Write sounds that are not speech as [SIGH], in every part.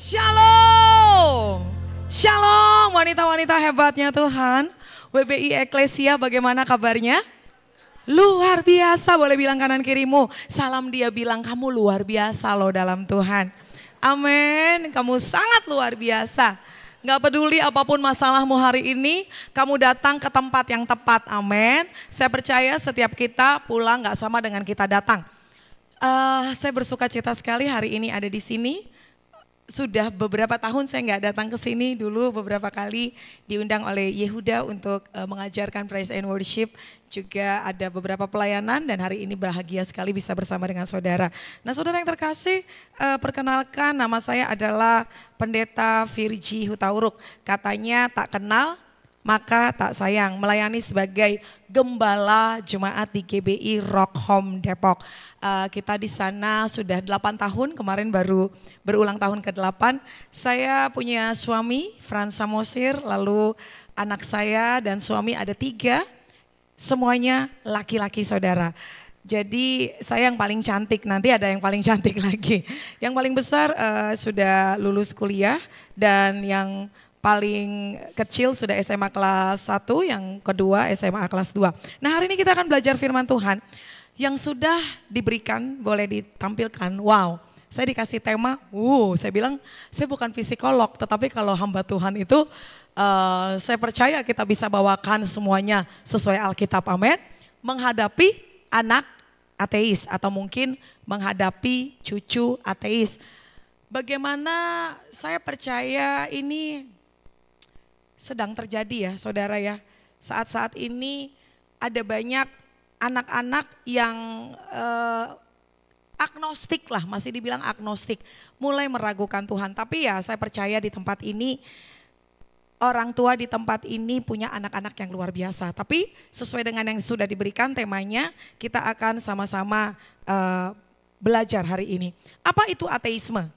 Shalom. Shalom wanita-wanita hebatnya Tuhan. WBI Eklesia bagaimana kabarnya? Luar biasa boleh bilang kanan kirimu. Salam dia bilang kamu luar biasa loh dalam Tuhan. Amin. Kamu sangat luar biasa. Gak peduli apapun masalahmu hari ini, kamu datang ke tempat yang tepat. Amin. Saya percaya setiap kita pulang gak sama dengan kita datang. Uh, saya bersuka cita sekali hari ini ada di sini sudah beberapa tahun saya nggak datang ke sini dulu beberapa kali diundang oleh Yehuda untuk uh, mengajarkan praise and worship juga ada beberapa pelayanan dan hari ini bahagia sekali bisa bersama dengan saudara. Nah saudara yang terkasih uh, perkenalkan nama saya adalah Pendeta Virji Hutauruk katanya tak kenal maka tak sayang melayani sebagai gembala jemaat di GBI Rock Home Depok. Uh, kita di sana sudah 8 tahun, kemarin baru berulang tahun ke-8. Saya punya suami Frans Samosir, lalu anak saya dan suami ada tiga, semuanya laki-laki saudara. Jadi saya yang paling cantik, nanti ada yang paling cantik [LAUGHS] lagi. Yang paling besar uh, sudah lulus kuliah dan yang paling kecil sudah SMA kelas 1, yang kedua SMA kelas 2. Nah hari ini kita akan belajar firman Tuhan yang sudah diberikan boleh ditampilkan. Wow, saya dikasih tema, uh, saya bilang saya bukan psikolog, tetapi kalau hamba Tuhan itu uh, saya percaya kita bisa bawakan semuanya sesuai Alkitab, amin. Menghadapi anak ateis atau mungkin menghadapi cucu ateis. Bagaimana saya percaya ini sedang terjadi ya saudara ya. Saat-saat ini ada banyak anak-anak yang eh, agnostik lah, masih dibilang agnostik, mulai meragukan Tuhan. Tapi ya saya percaya di tempat ini orang tua di tempat ini punya anak-anak yang luar biasa. Tapi sesuai dengan yang sudah diberikan temanya, kita akan sama-sama eh, belajar hari ini. Apa itu ateisme?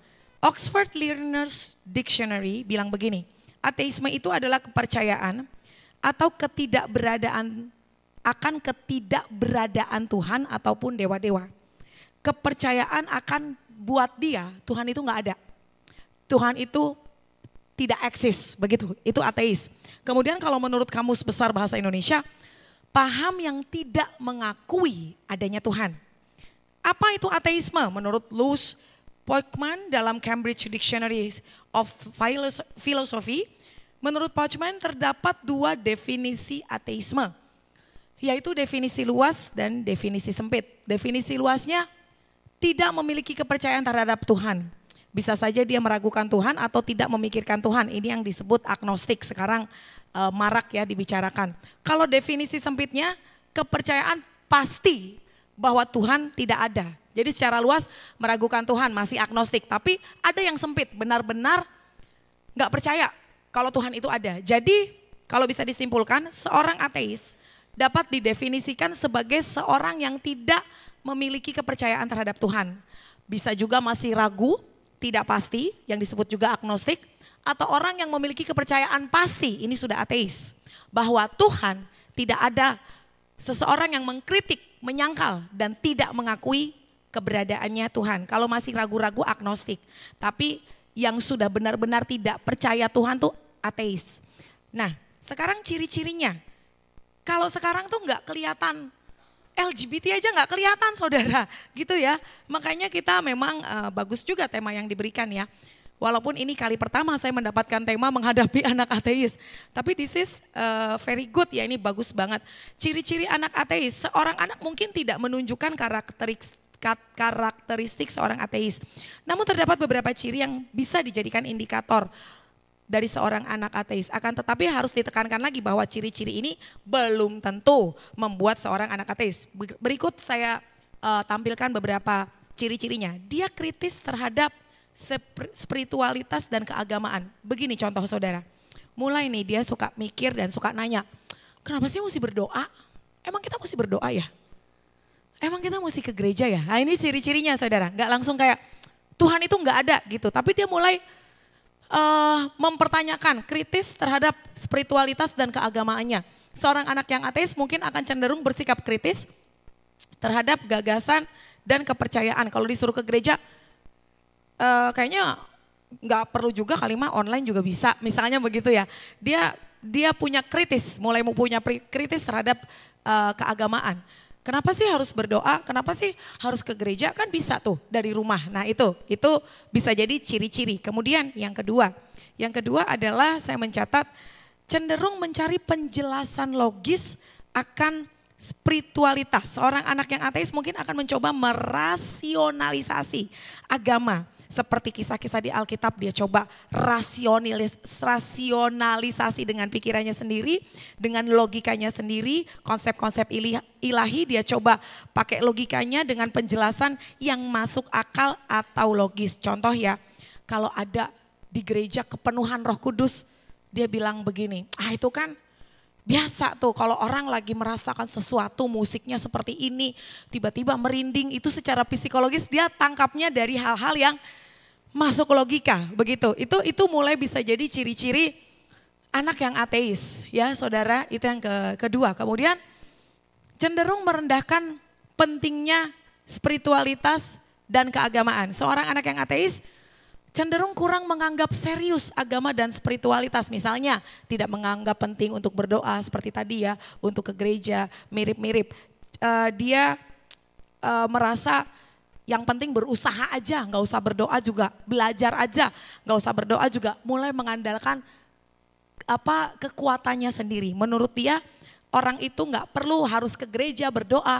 Oxford Learners Dictionary bilang begini, Ateisme itu adalah kepercayaan atau ketidakberadaan akan ketidakberadaan Tuhan ataupun dewa-dewa. Kepercayaan akan buat dia Tuhan itu nggak ada. Tuhan itu tidak eksis, begitu. Itu ateis. Kemudian kalau menurut kamus besar bahasa Indonesia, paham yang tidak mengakui adanya Tuhan. Apa itu ateisme menurut Luz Poikman dalam Cambridge Dictionary of Philosophy, menurut Pouchman terdapat dua definisi ateisme, yaitu definisi luas dan definisi sempit. Definisi luasnya tidak memiliki kepercayaan terhadap Tuhan. Bisa saja dia meragukan Tuhan atau tidak memikirkan Tuhan. Ini yang disebut agnostik sekarang e, marak ya dibicarakan. Kalau definisi sempitnya kepercayaan pasti bahwa Tuhan tidak ada jadi secara luas meragukan Tuhan masih agnostik, tapi ada yang sempit, benar-benar nggak percaya kalau Tuhan itu ada. Jadi kalau bisa disimpulkan, seorang ateis dapat didefinisikan sebagai seorang yang tidak memiliki kepercayaan terhadap Tuhan. Bisa juga masih ragu, tidak pasti, yang disebut juga agnostik, atau orang yang memiliki kepercayaan pasti, ini sudah ateis, bahwa Tuhan tidak ada seseorang yang mengkritik, menyangkal, dan tidak mengakui keberadaannya Tuhan. Kalau masih ragu-ragu agnostik, tapi yang sudah benar-benar tidak percaya Tuhan tuh ateis. Nah, sekarang ciri-cirinya. Kalau sekarang tuh nggak kelihatan LGBT aja nggak kelihatan saudara, [LAUGHS] gitu ya. Makanya kita memang uh, bagus juga tema yang diberikan ya. Walaupun ini kali pertama saya mendapatkan tema menghadapi [LAUGHS] anak ateis, tapi this is uh, very good ya ini bagus banget. Ciri-ciri anak ateis, seorang anak mungkin tidak menunjukkan karakteristik karakteristik seorang ateis. Namun terdapat beberapa ciri yang bisa dijadikan indikator dari seorang anak ateis. Akan tetapi harus ditekankan lagi bahwa ciri-ciri ini belum tentu membuat seorang anak ateis. Berikut saya uh, tampilkan beberapa ciri-cirinya. Dia kritis terhadap spiritualitas dan keagamaan. Begini contoh saudara. Mulai nih dia suka mikir dan suka nanya, kenapa sih mesti berdoa? Emang kita mesti berdoa ya? emang kita mesti ke gereja ya? Nah ini ciri-cirinya saudara, nggak langsung kayak Tuhan itu nggak ada gitu. Tapi dia mulai uh, mempertanyakan kritis terhadap spiritualitas dan keagamaannya. Seorang anak yang ateis mungkin akan cenderung bersikap kritis terhadap gagasan dan kepercayaan. Kalau disuruh ke gereja, uh, kayaknya nggak perlu juga kalimat online juga bisa. Misalnya begitu ya. Dia dia punya kritis, mulai punya kritis terhadap uh, keagamaan. Kenapa sih harus berdoa? Kenapa sih harus ke gereja? Kan bisa tuh dari rumah. Nah itu, itu bisa jadi ciri-ciri. Kemudian yang kedua, yang kedua adalah saya mencatat cenderung mencari penjelasan logis akan spiritualitas. Seorang anak yang ateis mungkin akan mencoba merasionalisasi agama seperti kisah-kisah di Alkitab dia coba rasionalis, rasionalisasi dengan pikirannya sendiri, dengan logikanya sendiri, konsep-konsep ilahi dia coba pakai logikanya dengan penjelasan yang masuk akal atau logis. Contoh ya, kalau ada di gereja kepenuhan roh kudus, dia bilang begini, ah itu kan Biasa tuh kalau orang lagi merasakan sesuatu musiknya seperti ini, tiba-tiba merinding itu secara psikologis dia tangkapnya dari hal-hal yang masuk logika begitu. Itu itu mulai bisa jadi ciri-ciri anak yang ateis ya saudara itu yang ke, kedua. Kemudian cenderung merendahkan pentingnya spiritualitas dan keagamaan. Seorang anak yang ateis cenderung kurang menganggap serius agama dan spiritualitas. Misalnya tidak menganggap penting untuk berdoa seperti tadi ya, untuk ke gereja, mirip-mirip. Uh, dia uh, merasa yang penting berusaha aja, nggak usah berdoa juga, belajar aja, nggak usah berdoa juga. Mulai mengandalkan apa kekuatannya sendiri. Menurut dia orang itu nggak perlu harus ke gereja berdoa.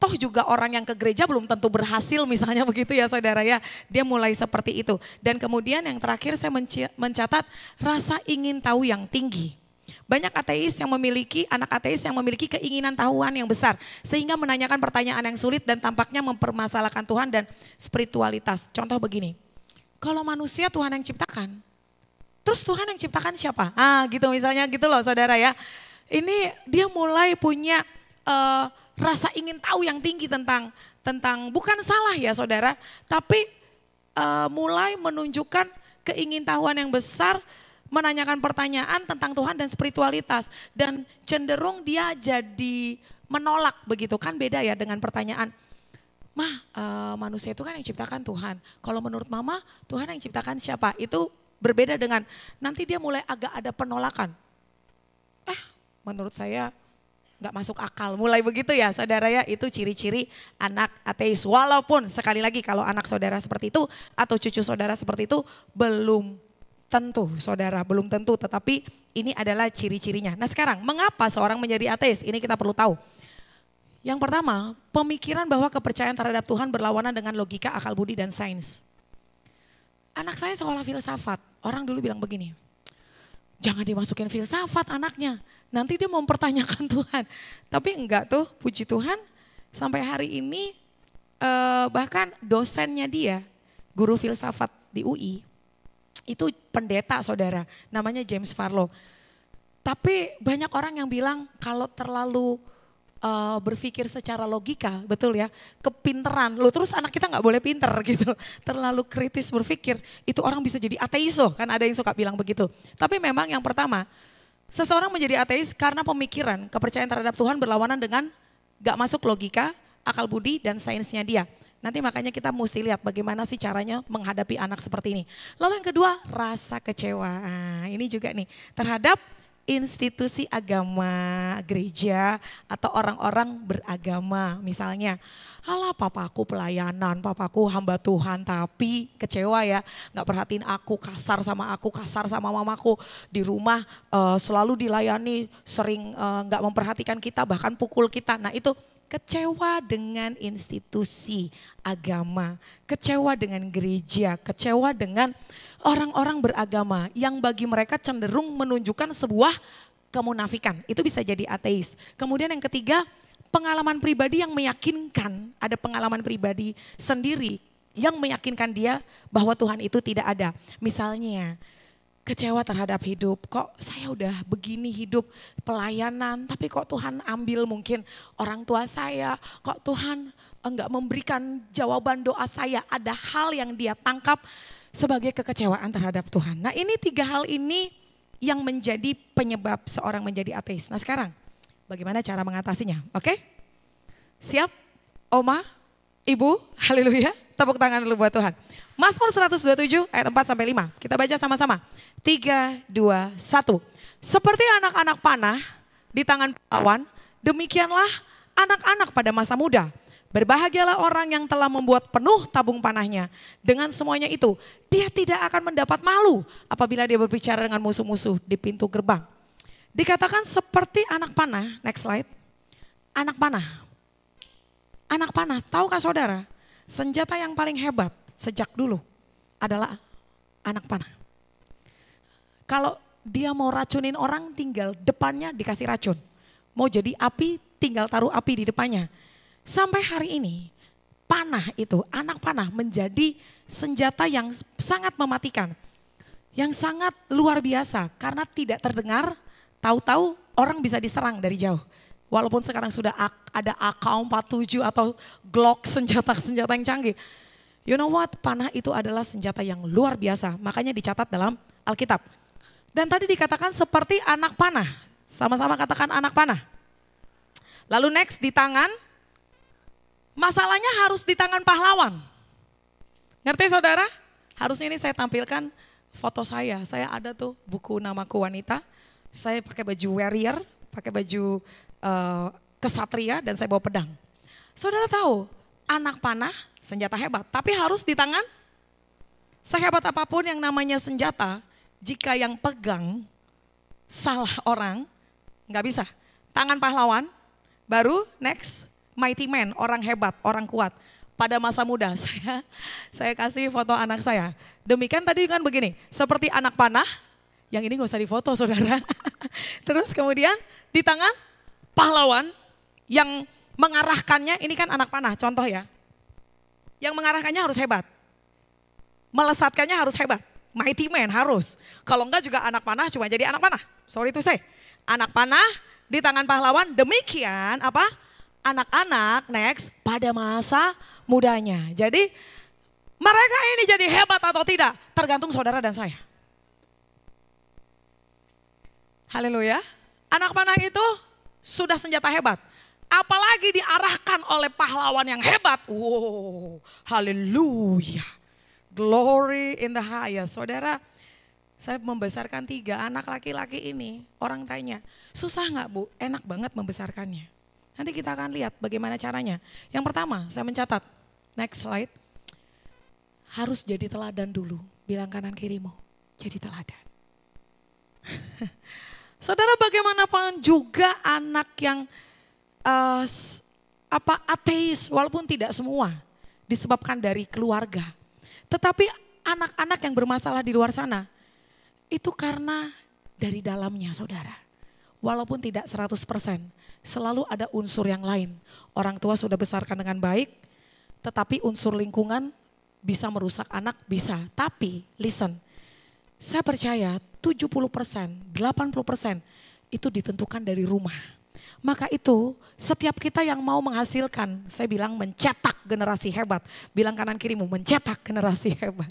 Toh juga orang yang ke gereja belum tentu berhasil misalnya [LAUGHS] begitu ya saudara ya. Dia mulai seperti itu. Dan kemudian yang terakhir saya mencatat rasa ingin tahu yang tinggi. Banyak ateis yang memiliki, anak ateis yang memiliki keinginan tahuan yang besar. Sehingga menanyakan pertanyaan yang sulit dan tampaknya mempermasalahkan Tuhan dan spiritualitas. Contoh begini, kalau manusia Tuhan yang ciptakan, terus Tuhan yang ciptakan siapa? Ah gitu misalnya gitu loh saudara ya. Ini dia mulai punya uh, rasa ingin tahu yang tinggi tentang tentang bukan salah ya saudara, tapi uh, mulai menunjukkan keingintahuan yang besar menanyakan pertanyaan tentang Tuhan dan spiritualitas dan cenderung dia jadi menolak begitu kan beda ya dengan pertanyaan mah eh, uh, manusia itu kan yang ciptakan Tuhan kalau menurut mama Tuhan yang ciptakan siapa itu berbeda dengan nanti dia mulai agak ada penolakan eh menurut saya nggak masuk akal. Mulai begitu ya saudara ya, itu ciri-ciri anak ateis. Walaupun sekali lagi kalau anak saudara seperti itu atau cucu saudara seperti itu belum Tentu saudara, belum tentu tetapi ini adalah ciri-cirinya. Nah sekarang mengapa seorang menjadi ateis? Ini kita perlu tahu. Yang pertama, pemikiran bahwa kepercayaan terhadap Tuhan berlawanan dengan logika, akal budi, dan sains. Anak saya sekolah filsafat, orang dulu bilang begini, jangan dimasukin filsafat anaknya, nanti dia mempertanyakan [LAUGHS] Tuhan. Tapi enggak tuh, puji Tuhan, sampai hari ini eh, bahkan dosennya dia, guru filsafat di UI, itu pendeta saudara, namanya James Farlow. Tapi banyak orang yang bilang kalau terlalu uh, berpikir secara logika, betul ya, kepinteran. Lu terus anak kita nggak boleh pinter [LAUGHS] gitu, terlalu kritis berpikir, itu orang bisa jadi ateis loh, kan ada yang suka bilang begitu. Tapi memang yang pertama, seseorang menjadi ateis karena pemikiran, kepercayaan terhadap Tuhan berlawanan dengan gak masuk logika, akal budi, dan sainsnya dia. Nanti makanya kita mesti lihat bagaimana sih caranya menghadapi anak seperti ini. Lalu yang kedua, rasa kecewa. Nah, ini juga nih terhadap institusi agama, gereja atau orang-orang beragama misalnya. Alah papaku pelayanan, papaku hamba Tuhan tapi kecewa ya. Gak perhatiin aku, kasar sama aku, kasar sama mamaku. Di rumah uh, selalu dilayani, sering uh, eh, gak memperhatikan kita bahkan pukul kita. Nah itu kecewa dengan institusi agama, kecewa dengan gereja, kecewa dengan orang-orang beragama yang bagi mereka cenderung menunjukkan sebuah kemunafikan. Itu bisa jadi ateis. Kemudian yang ketiga, pengalaman pribadi yang meyakinkan, ada pengalaman pribadi sendiri yang meyakinkan dia bahwa Tuhan itu tidak ada. Misalnya, kecewa terhadap hidup. Kok saya udah begini hidup pelayanan, tapi kok Tuhan ambil mungkin orang tua saya, kok Tuhan enggak eh, memberikan jawaban doa saya. Ada hal yang dia tangkap sebagai kekecewaan terhadap Tuhan. Nah ini tiga hal ini yang menjadi penyebab seorang menjadi ateis. Nah sekarang bagaimana cara mengatasinya? Oke? Okay? Siap? Oma? Ibu, haleluya. Tepuk tangan dulu buat Tuhan. Mazmur 127 ayat 4 sampai 5. Kita baca sama-sama. 3 2 1. Seperti anak-anak panah di tangan lawan, demikianlah anak-anak pada masa muda. Berbahagialah orang yang telah membuat penuh tabung panahnya. Dengan semuanya itu, dia tidak akan mendapat malu apabila dia berbicara dengan musuh-musuh di pintu gerbang. Dikatakan seperti anak panah, next slide. Anak panah, Anak panah, tahukah saudara? Senjata yang paling hebat sejak dulu adalah anak panah. Kalau dia mau racunin orang tinggal depannya dikasih racun. Mau jadi api tinggal taruh api di depannya. Sampai hari ini panah itu, anak panah menjadi senjata yang sangat mematikan. Yang sangat luar biasa karena tidak terdengar, tahu-tahu orang bisa diserang dari jauh. Walaupun sekarang sudah ada AK-47 atau Glock senjata-senjata yang canggih. You know what? Panah itu adalah senjata yang luar biasa. Makanya dicatat dalam Alkitab. Dan tadi dikatakan seperti anak panah. Sama-sama katakan anak panah. Lalu next di tangan. Masalahnya harus di tangan pahlawan. Ngerti saudara? Harusnya ini saya tampilkan foto saya. Saya ada tuh buku namaku wanita. Saya pakai baju warrior, pakai baju Eh, kesatria dan saya bawa pedang. Saudara tahu, anak panah senjata hebat, tapi harus di tangan sehebat apapun yang namanya senjata, jika yang pegang salah orang, nggak bisa. Tangan pahlawan, baru next mighty man, orang hebat, orang kuat. Pada masa muda, [LAUGHS] saya saya kasih foto anak saya. Demikian tadi kan begini, seperti anak panah, yang ini nggak usah difoto saudara. [LAUGHS] Terus kemudian di tangan pahlawan yang mengarahkannya, ini kan anak panah contoh ya. Yang mengarahkannya harus hebat. Melesatkannya harus hebat. Mighty man harus. Kalau enggak juga anak panah cuma jadi anak panah. Sorry to say. Anak panah di tangan pahlawan demikian apa? Anak-anak next pada masa mudanya. Jadi mereka ini jadi hebat atau tidak tergantung saudara dan saya. Haleluya. Anak panah itu sudah senjata hebat. Apalagi diarahkan oleh pahlawan yang hebat. Wow, haleluya. Glory in the highest. Saudara, saya membesarkan tiga anak laki-laki ini. Orang tanya, susah nggak bu? Enak banget membesarkannya. Nanti kita akan lihat bagaimana caranya. Yang pertama, saya mencatat. Next slide. Harus jadi teladan dulu. Bilang kanan kirimu, jadi teladan. [LAUGHS] Saudara bagaimana bagaimanapun juga anak yang uh, apa ateis walaupun tidak semua disebabkan dari keluarga. Tetapi anak-anak yang bermasalah di luar sana itu karena dari dalamnya saudara. Walaupun tidak 100%, selalu ada unsur yang lain. Orang tua sudah besarkan dengan baik, tetapi unsur lingkungan bisa merusak anak, bisa. Tapi listen, saya percaya 70%, 80% itu ditentukan dari rumah. Maka itu setiap kita yang mau menghasilkan, saya bilang mencetak generasi hebat. Bilang kanan kirimu, mencetak generasi hebat.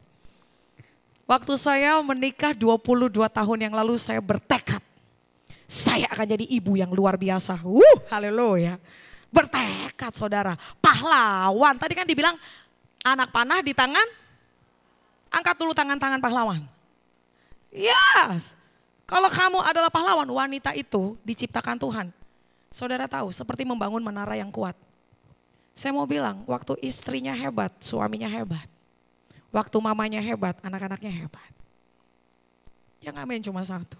Waktu saya menikah 22 tahun yang lalu saya bertekad. Saya akan jadi ibu yang luar biasa. Uh, haleluya. Bertekad saudara, pahlawan. Tadi kan dibilang anak panah di tangan, angkat dulu tangan-tangan pahlawan. Yes. Kalau kamu adalah pahlawan, wanita itu diciptakan Tuhan. Saudara tahu, seperti membangun menara yang kuat. Saya mau bilang, waktu istrinya hebat, suaminya hebat. Waktu mamanya hebat, anak-anaknya hebat. Yang amin cuma satu.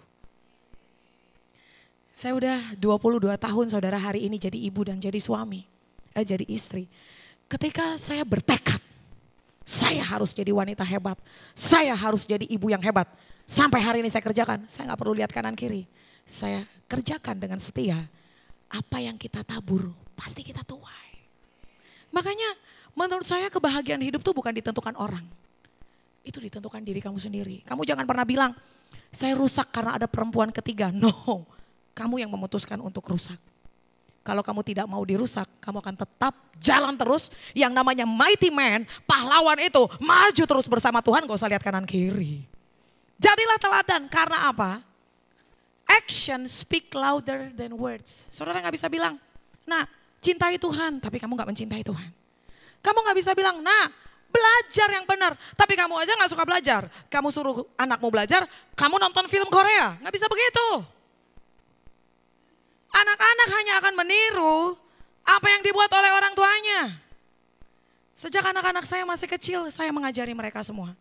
Saya udah 22 tahun saudara hari ini jadi ibu dan jadi suami. Eh, jadi istri. Ketika saya bertekad, saya harus jadi wanita hebat. Saya harus jadi ibu yang hebat Sampai hari ini saya kerjakan, saya nggak perlu lihat kanan kiri. Saya kerjakan dengan setia. Apa yang kita tabur, pasti kita tuai. Makanya menurut saya kebahagiaan hidup tuh bukan ditentukan orang. Itu ditentukan diri kamu sendiri. Kamu jangan pernah bilang, saya rusak karena ada perempuan ketiga. [LAUGHS] No, kamu yang memutuskan untuk rusak. Kalau kamu tidak mau dirusak, kamu akan tetap jalan terus. Yang namanya mighty man, pahlawan itu maju terus bersama Tuhan. Gak usah lihat kanan kiri. Jadilah teladan karena apa? Action speak louder than words. Saudara nggak bisa bilang, nah cintai Tuhan, tapi kamu nggak mencintai Tuhan. Kamu nggak bisa bilang, nah belajar yang benar, tapi kamu aja nggak suka belajar. Kamu suruh anakmu belajar, kamu nonton film Korea, nggak bisa begitu. Anak-anak hanya akan meniru apa yang dibuat oleh orang tuanya. Sejak anak-anak saya masih kecil, saya mengajari mereka semua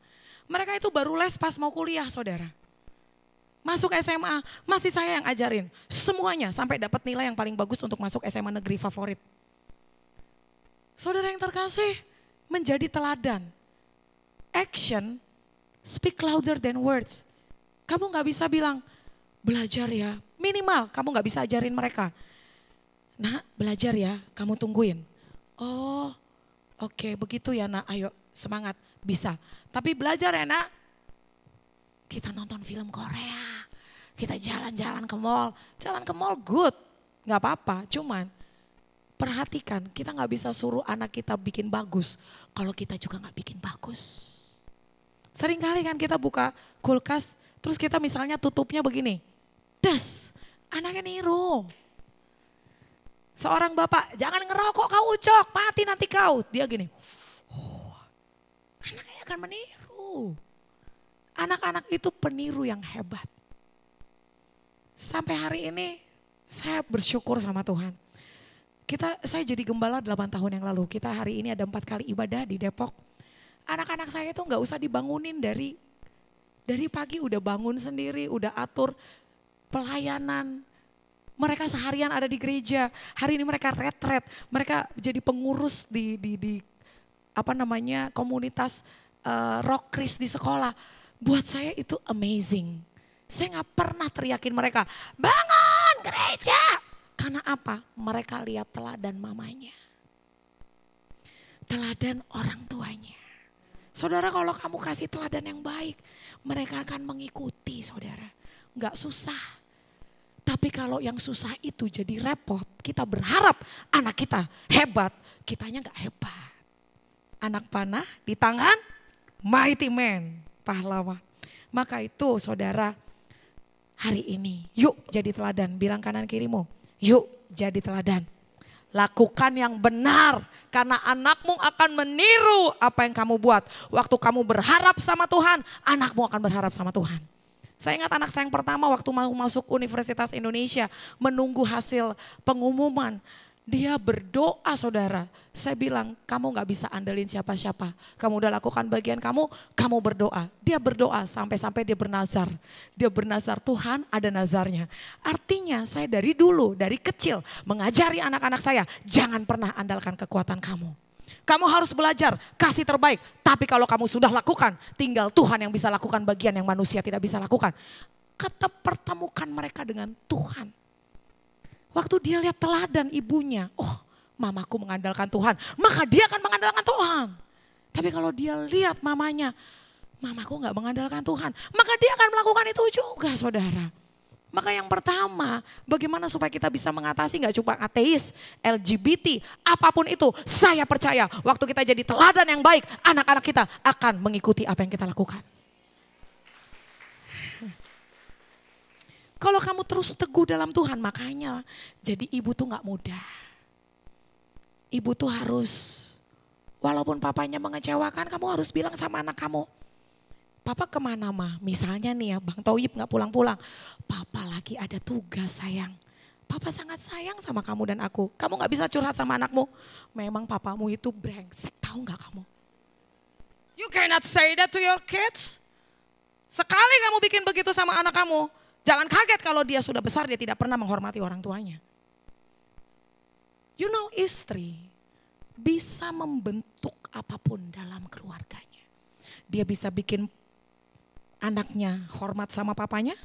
mereka itu baru les pas mau kuliah saudara. Masuk SMA, masih saya yang ajarin. Semuanya sampai dapat nilai yang paling bagus untuk masuk SMA negeri favorit. Saudara yang terkasih, menjadi teladan. Action speak louder than words. Kamu nggak bisa bilang, belajar ya. Minimal kamu nggak bisa ajarin mereka. Nah, belajar ya, kamu tungguin. Oh, oke okay, begitu ya nak, ayo semangat bisa. Tapi belajar enak. Ya, kita nonton film Korea. Kita jalan-jalan ke mall. Jalan ke mall good. nggak apa-apa. Cuman perhatikan kita nggak bisa suruh anak kita bikin bagus. Kalau kita juga nggak bikin bagus. Sering kali kan kita buka kulkas. Terus kita misalnya tutupnya begini. Des. Anaknya niru. Seorang bapak, jangan ngerokok kau ucok, mati nanti kau. Dia gini. Oh, akan meniru. Anak-anak itu peniru yang hebat. Sampai hari ini saya bersyukur sama Tuhan. Kita saya jadi gembala 8 tahun yang lalu. Kita hari ini ada empat kali ibadah di Depok. Anak-anak saya itu nggak usah dibangunin dari dari pagi udah bangun sendiri, udah atur pelayanan. Mereka seharian ada di gereja. Hari ini mereka retret, mereka jadi pengurus di di di apa namanya komunitas uh, rock Chris di sekolah. Buat saya itu amazing. Saya nggak pernah teriakin mereka, bangun gereja. Karena apa? Mereka lihat teladan mamanya. Teladan orang tuanya. Saudara kalau kamu kasih teladan yang baik, mereka akan mengikuti saudara. Nggak susah. Tapi kalau yang susah itu jadi repot, kita berharap anak kita hebat, kitanya nggak hebat. Anak panah di tangan Mighty man, pahlawan. Maka itu saudara hari ini yuk jadi teladan. Bilang kanan kirimu, yuk jadi teladan. Lakukan yang benar karena anakmu akan meniru apa yang kamu buat. Waktu kamu berharap sama Tuhan, anakmu akan berharap sama Tuhan. Saya ingat anak saya yang pertama waktu mau masuk Universitas Indonesia menunggu hasil pengumuman. Dia berdoa saudara. Saya bilang kamu gak bisa andelin siapa-siapa. Kamu udah lakukan bagian kamu, kamu berdoa. Dia berdoa sampai-sampai dia bernazar. Dia bernazar Tuhan ada nazarnya. Artinya saya dari dulu, dari kecil mengajari anak-anak saya. Jangan pernah andalkan kekuatan kamu. Kamu harus belajar kasih terbaik. Tapi kalau kamu sudah lakukan, tinggal Tuhan yang bisa lakukan bagian yang manusia tidak bisa lakukan. Kata pertemukan mereka dengan Tuhan. Waktu dia lihat teladan ibunya, oh mamaku mengandalkan Tuhan, maka dia akan mengandalkan Tuhan. Tapi kalau dia lihat mamanya, mamaku nggak mengandalkan Tuhan, maka dia akan melakukan itu juga saudara. Maka yang pertama, bagaimana supaya kita bisa mengatasi nggak cuma ateis, LGBT, apapun itu. Saya percaya waktu kita jadi teladan yang baik, anak-anak kita akan mengikuti apa yang kita lakukan. Kalau kamu terus teguh dalam Tuhan, makanya jadi ibu tuh nggak mudah. Ibu tuh harus, walaupun papanya mengecewakan, kamu harus bilang sama anak kamu, Papa kemana mah? Misalnya nih ya, Bang Toib nggak pulang-pulang. Papa lagi ada tugas sayang. Papa sangat sayang sama kamu dan aku. Kamu nggak bisa curhat sama anakmu. Memang papamu itu brengsek, tahu nggak kamu? You cannot say that to your kids. Sekali kamu bikin begitu sama anak kamu, Jangan kaget kalau dia sudah besar dia tidak pernah menghormati orang tuanya. You know istri bisa membentuk apapun dalam keluarganya. Dia bisa bikin anaknya hormat sama papanya,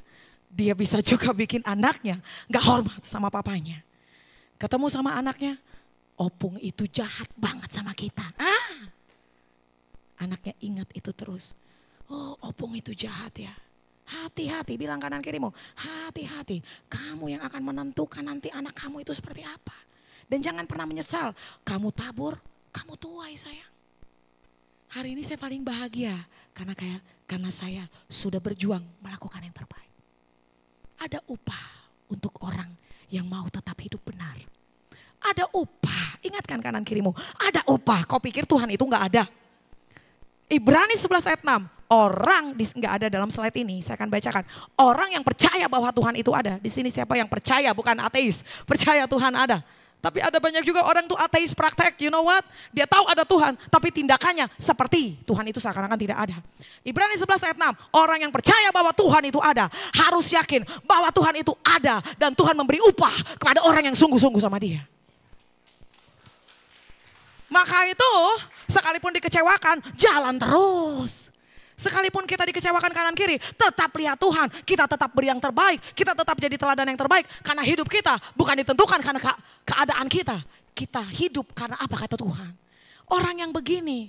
dia bisa juga bikin anaknya gak hormat sama papanya. Ketemu sama anaknya, opung itu jahat banget sama kita. Ah! Anaknya ingat itu terus. Oh opung itu jahat ya. Hati-hati, bilang kanan kirimu. Hati-hati, kamu yang akan menentukan nanti anak kamu itu seperti apa. Dan jangan pernah menyesal, kamu tabur, kamu tuai sayang. Hari ini saya paling bahagia karena kayak karena saya sudah berjuang melakukan yang terbaik. Ada upah untuk orang yang mau tetap hidup benar. Ada upah, ingatkan kanan kirimu, ada upah. Kau pikir Tuhan itu nggak ada? Ibrani 11 ayat 6, Orang di nggak ada dalam slide ini, saya akan bacakan. Orang yang percaya bahwa Tuhan itu ada. Di sini siapa yang percaya bukan ateis, percaya Tuhan ada. Tapi ada banyak juga orang tuh ateis praktek, you know what? Dia tahu ada Tuhan, tapi tindakannya seperti Tuhan itu seakan-akan tidak ada. Ibrani 11 ayat 6, orang yang percaya bahwa Tuhan itu ada, harus yakin bahwa Tuhan itu ada dan Tuhan memberi upah kepada orang yang sungguh-sungguh sama dia. Maka itu sekalipun dikecewakan, jalan terus. Sekalipun kita dikecewakan kanan kiri, tetap lihat Tuhan. Kita tetap beri yang terbaik, kita tetap jadi teladan yang terbaik. Karena hidup kita bukan ditentukan karena ke keadaan kita. Kita hidup karena apa kata Tuhan. Orang yang begini,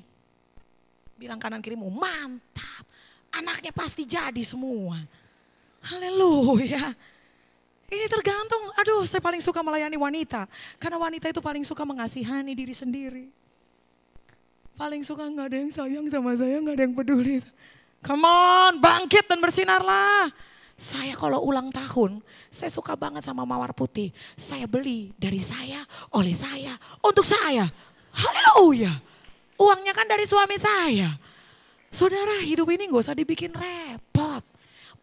bilang kanan kirimu, mantap. Anaknya pasti jadi semua. Haleluya. Ini tergantung, aduh saya paling suka melayani wanita. Karena wanita itu paling suka mengasihani diri sendiri paling suka nggak ada yang sayang sama saya, nggak ada yang peduli. Come on, bangkit dan bersinarlah. Saya kalau ulang tahun, saya suka banget sama mawar putih. Saya beli dari saya, oleh saya, untuk saya. Haleluya. Uangnya kan dari suami saya. Saudara, hidup ini gak usah dibikin repot.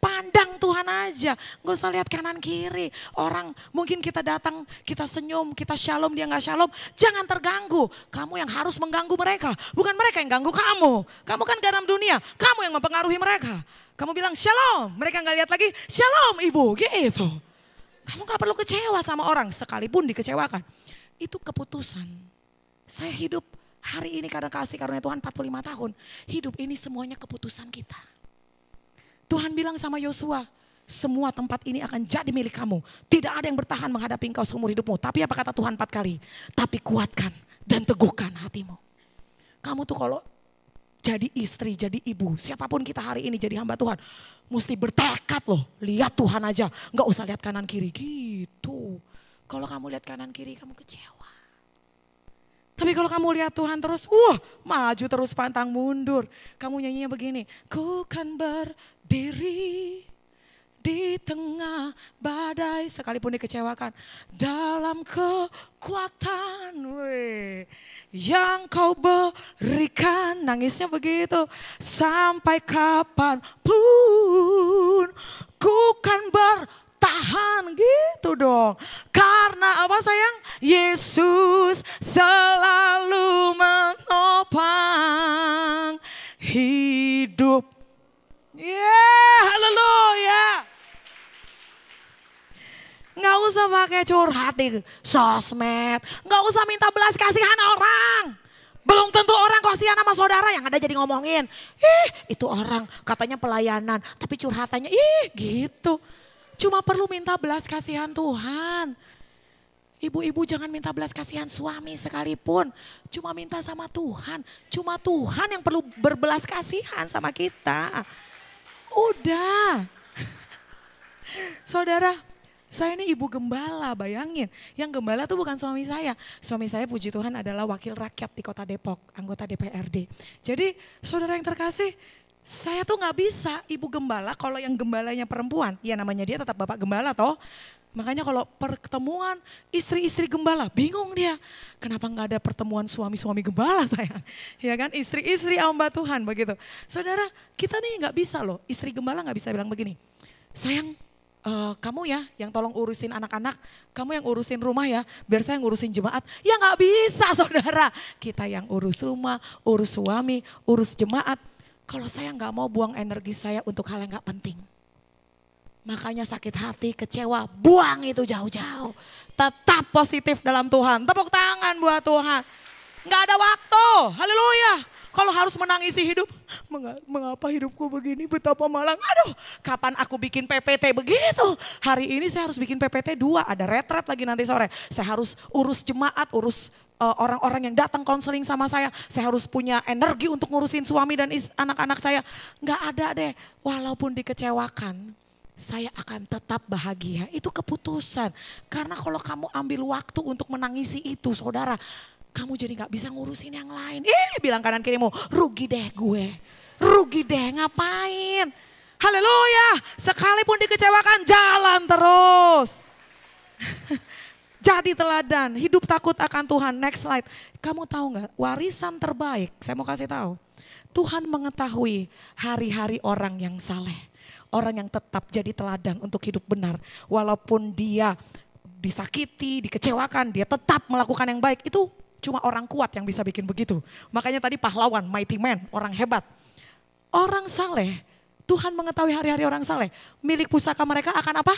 Pandang Tuhan aja. Gak usah lihat kanan kiri. Orang mungkin kita datang, kita senyum, kita shalom, dia gak shalom. Jangan terganggu. Kamu yang harus mengganggu mereka. Bukan mereka yang ganggu kamu. Kamu kan garam dunia. Kamu yang mempengaruhi mereka. Kamu bilang shalom. Mereka gak lihat lagi. Shalom ibu. Gitu. Kamu gak perlu kecewa sama orang. Sekalipun dikecewakan. Itu keputusan. Saya hidup hari ini karena kasih karunia Tuhan 45 tahun. Hidup ini semuanya keputusan kita. Tuhan bilang sama Yosua, semua tempat ini akan jadi milik kamu. Tidak ada yang bertahan menghadapi engkau seumur hidupmu. Tapi apa kata Tuhan empat kali? Tapi kuatkan dan teguhkan hatimu. Kamu tuh kalau jadi istri, jadi ibu, siapapun kita hari ini jadi hamba Tuhan. Mesti bertekad loh, lihat Tuhan aja. Enggak usah lihat kanan kiri gitu. Kalau kamu lihat kanan kiri kamu kecewa. Tapi kalau kamu lihat Tuhan terus, wah maju terus pantang mundur. Kamu nyanyinya begini, ku kan berdiri di tengah badai sekalipun dikecewakan dalam kekuatan weh yang kau berikan nangisnya begitu sampai kapan pun ku kan ber tahan gitu dong. Karena apa sayang? Yesus selalu menopang hidup. Ya, yeah, haleluya. Nggak usah pakai curhat di sosmed. Nggak usah minta belas kasihan orang. Belum tentu orang kasihan sama saudara yang ada jadi ngomongin. Ih, itu orang katanya pelayanan, tapi curhatannya ih gitu. Cuma perlu minta belas kasihan Tuhan. Ibu-ibu jangan minta belas kasihan suami sekalipun. Cuma minta sama Tuhan. Cuma Tuhan yang perlu berbelas kasihan sama kita. Udah. [LAUGHS] Saudara, saya ini ibu gembala, bayangin. Yang gembala tuh bukan suami saya. Suami saya puji Tuhan adalah wakil rakyat di kota Depok, anggota DPRD. Jadi saudara yang terkasih, saya tuh nggak bisa ibu gembala kalau yang gembalanya perempuan. Ya namanya dia tetap bapak gembala toh. Makanya kalau pertemuan istri-istri gembala, bingung dia. Kenapa nggak ada pertemuan suami-suami gembala [LAUGHS] saya? Ya kan, istri-istri hamba Tuhan begitu. Saudara, kita nih nggak bisa loh, istri gembala nggak bisa bilang begini. Sayang, uh, kamu ya yang tolong urusin anak-anak, kamu yang urusin rumah ya, biar saya yang ngurusin jemaat. Ya nggak bisa [LAUGHS] saudara, kita yang urus rumah, urus suami, urus jemaat kalau saya nggak mau buang energi saya untuk hal yang nggak penting. Makanya sakit hati, kecewa, buang itu jauh-jauh. Tetap positif dalam Tuhan. Tepuk tangan buat Tuhan. Nggak ada waktu, haleluya. Kalau harus menangisi hidup, mengapa hidupku begini, betapa malang. Aduh, kapan aku bikin PPT begitu? Hari ini saya harus bikin PPT dua, ada retret lagi nanti sore. Saya harus urus jemaat, urus eh, orang-orang uh, yang datang konseling sama saya. Saya harus punya energi untuk ngurusin suami dan anak-anak saya. Gak ada deh, walaupun dikecewakan saya akan tetap bahagia. Itu keputusan. Karena kalau kamu ambil waktu untuk menangisi itu, saudara, kamu jadi nggak bisa ngurusin yang lain. Eh bilang kanan kirimu, rugi deh gue. Rugi deh ngapain. Haleluya, sekalipun dikecewakan jalan terus. [LAUGHS] jadi teladan, hidup takut akan Tuhan. Next slide. Kamu tahu nggak warisan terbaik, saya mau kasih tahu. Tuhan mengetahui hari-hari orang yang saleh. Orang yang tetap jadi teladan untuk hidup benar. Walaupun dia disakiti, dikecewakan, dia tetap melakukan yang baik. Itu Cuma orang kuat yang bisa bikin begitu. Makanya tadi pahlawan, mighty man, orang hebat. Orang saleh, Tuhan mengetahui hari-hari orang saleh. Milik pusaka mereka akan apa?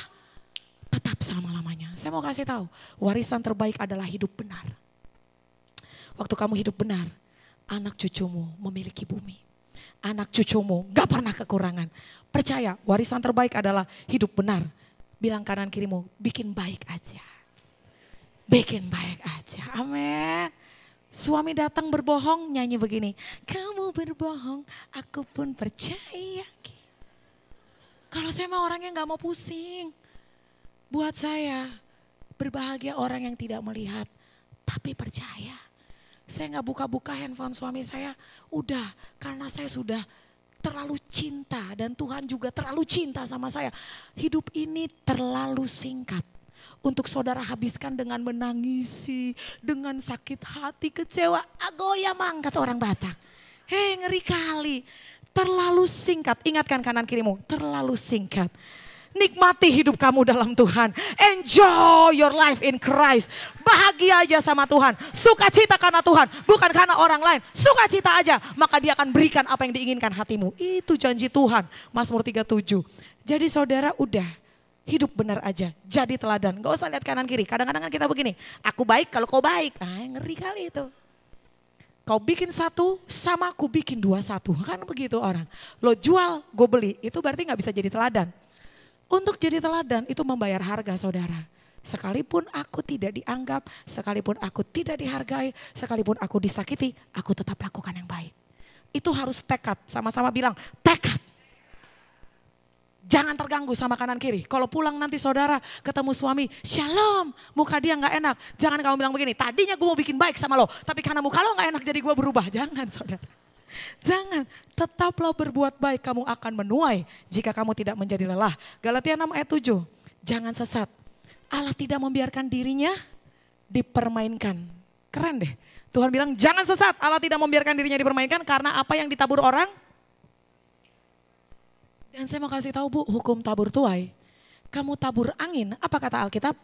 Tetap selama-lamanya. Saya mau kasih tahu, warisan terbaik adalah hidup benar. Waktu kamu hidup benar, anak cucumu memiliki bumi. Anak cucumu gak pernah kekurangan. Percaya, warisan terbaik adalah hidup benar. Bilang kanan kirimu, bikin baik aja bikin baik aja. Amin. Suami datang berbohong nyanyi begini. Kamu berbohong, aku pun percaya. Kalau saya mah yang nggak mau pusing. Buat saya berbahagia orang yang tidak melihat tapi percaya. Saya nggak buka-buka handphone suami saya. Udah karena saya sudah terlalu cinta dan Tuhan juga terlalu cinta sama saya. Hidup ini terlalu singkat untuk saudara habiskan dengan menangisi, dengan sakit hati, kecewa. Agoya mang kata orang Batak. Hei ngeri kali, terlalu singkat. Ingatkan kanan kirimu, terlalu singkat. Nikmati hidup kamu dalam Tuhan. Enjoy your life in Christ. Bahagia aja sama Tuhan. Sukacita karena Tuhan, bukan karena orang lain. Sukacita aja, maka dia akan berikan apa yang diinginkan hatimu. Itu janji Tuhan, Mazmur 37. Jadi saudara udah, hidup benar aja, jadi teladan. Gak usah lihat kanan kiri. Kadang-kadang kan kita begini, aku baik kalau kau baik. Ah, ngeri kali itu. Kau bikin satu, sama aku bikin dua satu. [LAUGHS] Kan begitu orang. Lo jual, gue beli. Itu berarti gak bisa jadi teladan. Untuk jadi teladan itu membayar harga saudara. Sekalipun aku tidak dianggap, sekalipun aku tidak dihargai, sekalipun aku disakiti, aku tetap lakukan yang baik. Itu harus tekad, sama-sama bilang tekad. Jangan terganggu sama kanan kiri. Kalau pulang nanti saudara ketemu suami, shalom, muka dia nggak enak. Jangan kamu bilang begini, tadinya gue mau bikin baik sama lo, tapi karena muka lo nggak enak jadi gue berubah. Jangan saudara. Jangan, tetaplah berbuat baik, kamu akan menuai jika kamu tidak menjadi lelah. Galatia 6 ayat 7, jangan sesat. Allah tidak membiarkan dirinya dipermainkan. Keren deh, Tuhan bilang jangan sesat, Allah tidak membiarkan dirinya dipermainkan karena apa yang ditabur orang dan saya mau kasih tahu bu, hukum tabur tuai. Kamu tabur angin, apa kata Alkitab?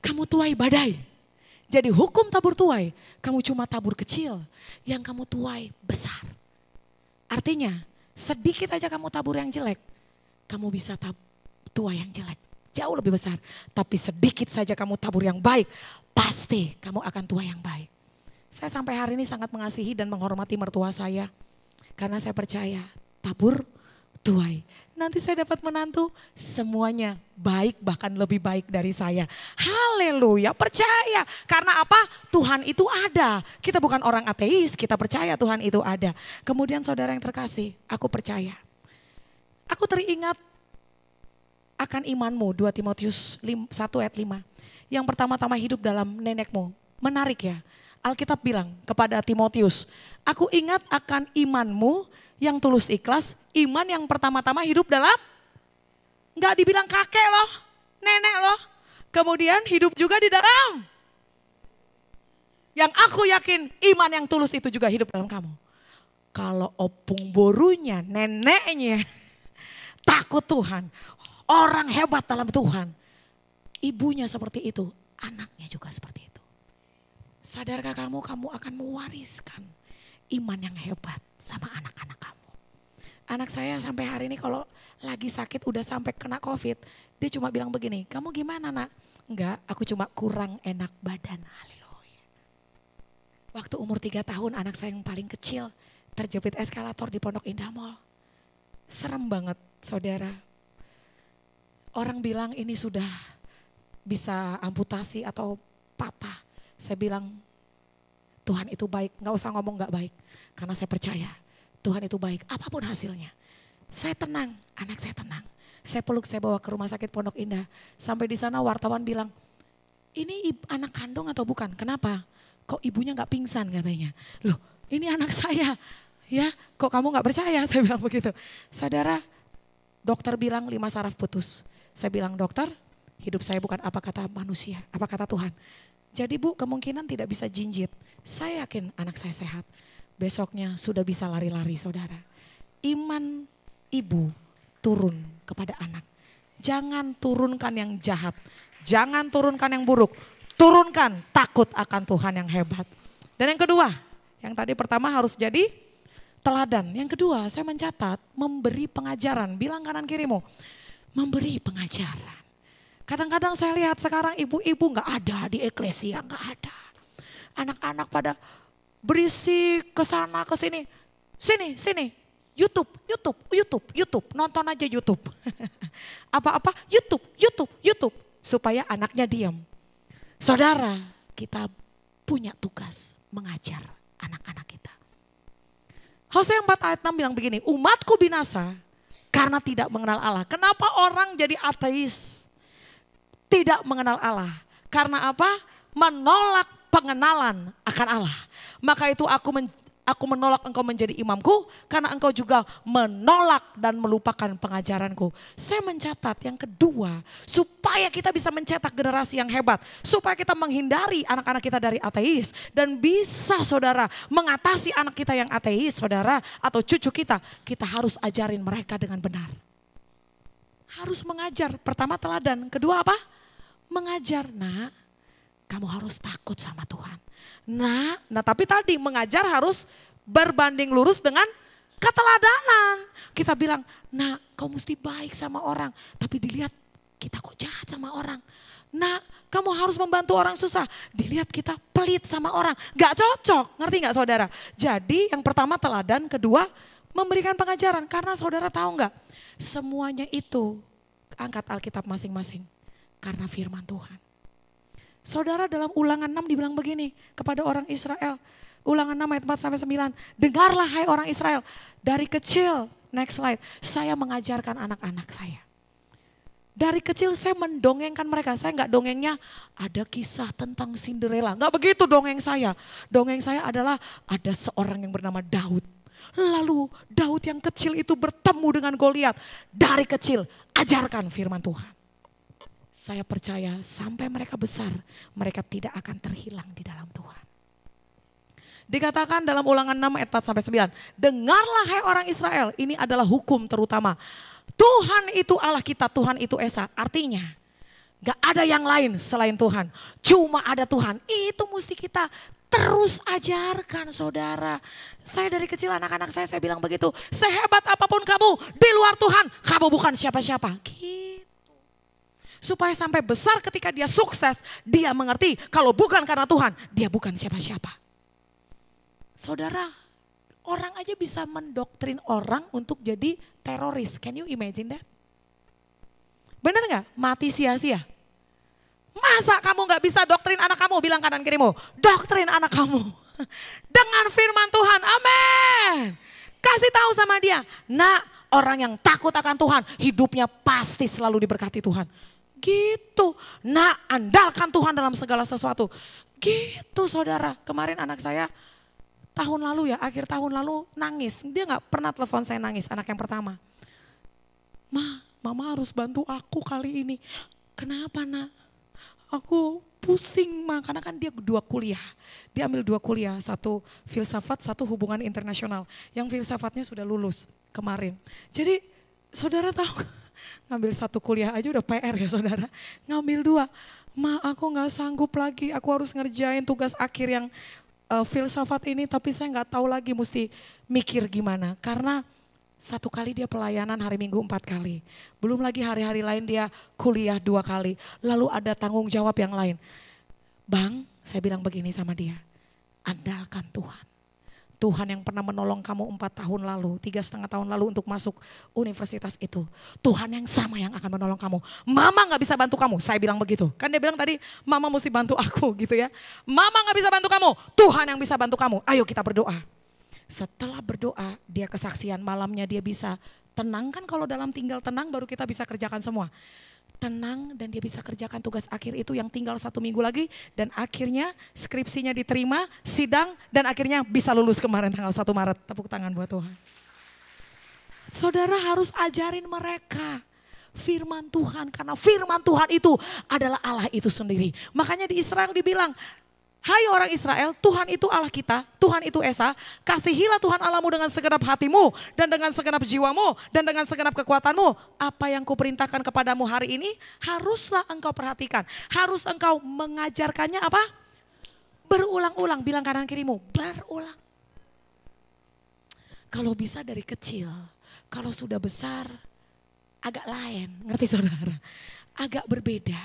Kamu tuai badai. Jadi hukum tabur tuai, kamu cuma tabur kecil, yang kamu tuai besar. Artinya, sedikit aja kamu tabur yang jelek, kamu bisa tab tuai yang jelek. Jauh lebih besar. Tapi sedikit saja kamu tabur yang baik, pasti kamu akan tuai yang baik. Saya sampai hari ini sangat mengasihi dan menghormati mertua saya. Karena saya percaya tabur tuai. Nanti saya dapat menantu semuanya baik bahkan lebih baik dari saya. Haleluya, percaya. Karena apa? Tuhan itu ada. Kita bukan orang ateis, kita percaya Tuhan itu ada. Kemudian saudara yang terkasih, aku percaya. Aku teringat akan imanmu 2 Timotius 1 ayat 5. Yang pertama-tama hidup dalam nenekmu. Menarik ya. Alkitab bilang kepada Timotius, aku ingat akan imanmu yang tulus ikhlas iman yang pertama-tama hidup dalam nggak dibilang kakek loh, nenek loh. Kemudian hidup juga di dalam. Yang aku yakin iman yang tulus itu juga hidup dalam kamu. Kalau opung borunya, neneknya [LAUGHS] takut Tuhan, orang hebat dalam Tuhan. Ibunya seperti itu, anaknya juga seperti itu. Sadarkah kamu, kamu akan mewariskan iman yang hebat sama anak-anak kamu anak saya sampai hari ini kalau lagi sakit udah sampai kena covid, dia cuma bilang begini, kamu gimana nak? Enggak, aku cuma kurang enak badan. Haleluya. Waktu umur tiga tahun anak saya yang paling kecil terjepit eskalator di Pondok Indah Mall. Serem banget saudara. Orang bilang ini sudah bisa amputasi atau patah. Saya bilang Tuhan itu baik, nggak usah ngomong nggak baik. Karena saya percaya Tuhan itu baik, apapun hasilnya. Saya tenang, anak saya tenang. Saya peluk, saya bawa ke rumah sakit Pondok Indah. Sampai di sana wartawan bilang, ini anak kandung atau bukan? Kenapa? Kok ibunya nggak pingsan katanya. Loh, ini anak saya. Ya, kok kamu nggak percaya? [LAUGHS] Saya bilang begitu. Saudara, dokter bilang lima saraf putus. Saya bilang, dokter, hidup saya bukan apa kata manusia, apa kata Tuhan. Jadi bu, kemungkinan tidak bisa jinjit. Saya yakin anak saya sehat besoknya sudah bisa lari-lari saudara. Iman ibu turun kepada anak. Jangan turunkan yang jahat, jangan turunkan yang buruk. Turunkan takut akan Tuhan yang hebat. Dan yang kedua, yang tadi pertama harus jadi teladan. Yang kedua, saya mencatat memberi pengajaran. Bilang kanan kirimu, memberi pengajaran. Kadang-kadang saya lihat sekarang ibu-ibu nggak ada di eklesia, nggak ada. Anak-anak pada berisi ke sana ke sini. Sini, sini. YouTube, YouTube, YouTube, YouTube. Nonton aja YouTube. Apa-apa [LAUGHS] YouTube, YouTube, YouTube supaya anaknya diam. Saudara, kita punya tugas mengajar anak-anak kita. Hosea 4 ayat 6 bilang begini, umatku binasa karena tidak mengenal Allah. Kenapa orang jadi ateis? Tidak mengenal Allah. Karena apa? Menolak pengenalan akan Allah. Maka itu aku men, aku menolak engkau menjadi imamku karena engkau juga menolak dan melupakan pengajaranku. Saya mencatat yang kedua supaya kita bisa mencetak generasi yang hebat, supaya kita menghindari anak-anak kita dari ateis dan bisa Saudara mengatasi anak kita yang ateis Saudara atau cucu kita, kita harus ajarin mereka dengan benar. Harus mengajar, pertama teladan, kedua apa? Mengajar, Nak kamu harus takut sama Tuhan. Nah, nah tapi tadi mengajar harus berbanding lurus dengan keteladanan. Kita bilang, nah kau mesti baik sama orang. Tapi dilihat kita kok jahat sama orang. Nah kamu harus membantu orang susah. Dilihat kita pelit sama orang. Gak cocok, ngerti gak saudara? Jadi yang pertama teladan, kedua memberikan pengajaran. Karena saudara tahu gak, semuanya itu angkat Alkitab masing-masing. Karena firman Tuhan. Saudara dalam ulangan 6 dibilang begini kepada orang Israel. Ulangan 6 ayat 4 sampai 9. Dengarlah hai orang Israel. Dari kecil, next slide, saya mengajarkan anak-anak saya. Dari kecil saya mendongengkan mereka. Saya nggak dongengnya ada kisah tentang Cinderella. Nggak begitu dongeng saya. Dongeng saya adalah ada seorang yang bernama Daud. Lalu Daud yang kecil itu bertemu dengan Goliat. Dari kecil ajarkan firman Tuhan. Saya percaya sampai mereka besar, mereka tidak akan terhilang di dalam Tuhan. Dikatakan dalam ulangan 6 ayat 4 sampai 9. Dengarlah hai orang Israel, ini adalah hukum terutama. Tuhan itu Allah kita, Tuhan itu Esa. Artinya, gak ada yang lain selain Tuhan. Cuma ada Tuhan, itu mesti kita terus ajarkan saudara. Saya dari kecil anak-anak saya, saya bilang begitu. Sehebat apapun kamu, di luar Tuhan, kamu bukan siapa-siapa. Gitu. Supaya sampai besar ketika dia sukses, dia mengerti kalau bukan karena Tuhan, dia bukan siapa-siapa. Saudara, orang aja bisa mendoktrin orang untuk jadi teroris. Can you imagine that? benar nggak? Mati sia-sia. Masa kamu nggak bisa doktrin anak kamu? Bilang kanan kirimu, doktrin anak kamu. [LAUGHS] Dengan firman Tuhan, amin. Kasih tahu sama dia, nak orang yang takut akan Tuhan, hidupnya pasti selalu diberkati Tuhan. Gitu. Nah, andalkan Tuhan dalam segala sesuatu. Gitu saudara. Kemarin anak saya tahun lalu ya, akhir tahun lalu nangis. Dia nggak pernah telepon saya nangis, anak yang pertama. Ma, mama harus bantu aku kali ini. Kenapa nak? Aku pusing ma, karena kan dia dua kuliah. Dia ambil dua kuliah, satu filsafat, satu hubungan internasional. Yang filsafatnya sudah lulus kemarin. Jadi saudara tahu ngambil satu kuliah aja udah PR ya saudara. Ngambil dua, ma aku nggak sanggup lagi, aku harus ngerjain tugas akhir yang uh, filsafat ini, tapi saya nggak tahu lagi mesti mikir gimana. Karena satu kali dia pelayanan hari Minggu empat kali, belum lagi hari-hari lain dia kuliah dua kali, lalu ada tanggung jawab yang lain. Bang, saya bilang begini sama dia, andalkan Tuhan Tuhan yang pernah menolong kamu empat tahun lalu, tiga setengah tahun lalu untuk masuk universitas itu. Tuhan yang sama yang akan menolong kamu. Mama gak bisa bantu kamu, saya bilang begitu. Kan dia bilang tadi, mama mesti bantu aku [LAUGHS] gitu ya. Mama gak bisa bantu kamu, Tuhan yang bisa bantu kamu. Ayo kita berdoa. Setelah berdoa, dia kesaksian malamnya dia bisa tenang kan kalau dalam tinggal tenang baru kita bisa kerjakan semua tenang dan dia bisa kerjakan tugas akhir itu yang tinggal satu minggu lagi dan akhirnya skripsinya diterima, sidang dan akhirnya bisa lulus kemarin tanggal 1 Maret. Tepuk tangan buat Tuhan. Saudara harus ajarin mereka firman Tuhan karena firman Tuhan itu adalah Allah itu sendiri. Makanya di Israel dibilang Hai orang Israel, Tuhan itu Allah kita, Tuhan itu Esa. Kasihilah Tuhan Allahmu dengan segenap hatimu, dan dengan segenap jiwamu, dan dengan segenap kekuatanmu. Apa yang kuperintahkan kepadamu hari ini, haruslah engkau perhatikan. Harus engkau mengajarkannya apa? Berulang-ulang, bilang kanan kirimu, berulang. Kalau bisa dari kecil, kalau sudah besar, agak lain, ngerti saudara? Agak berbeda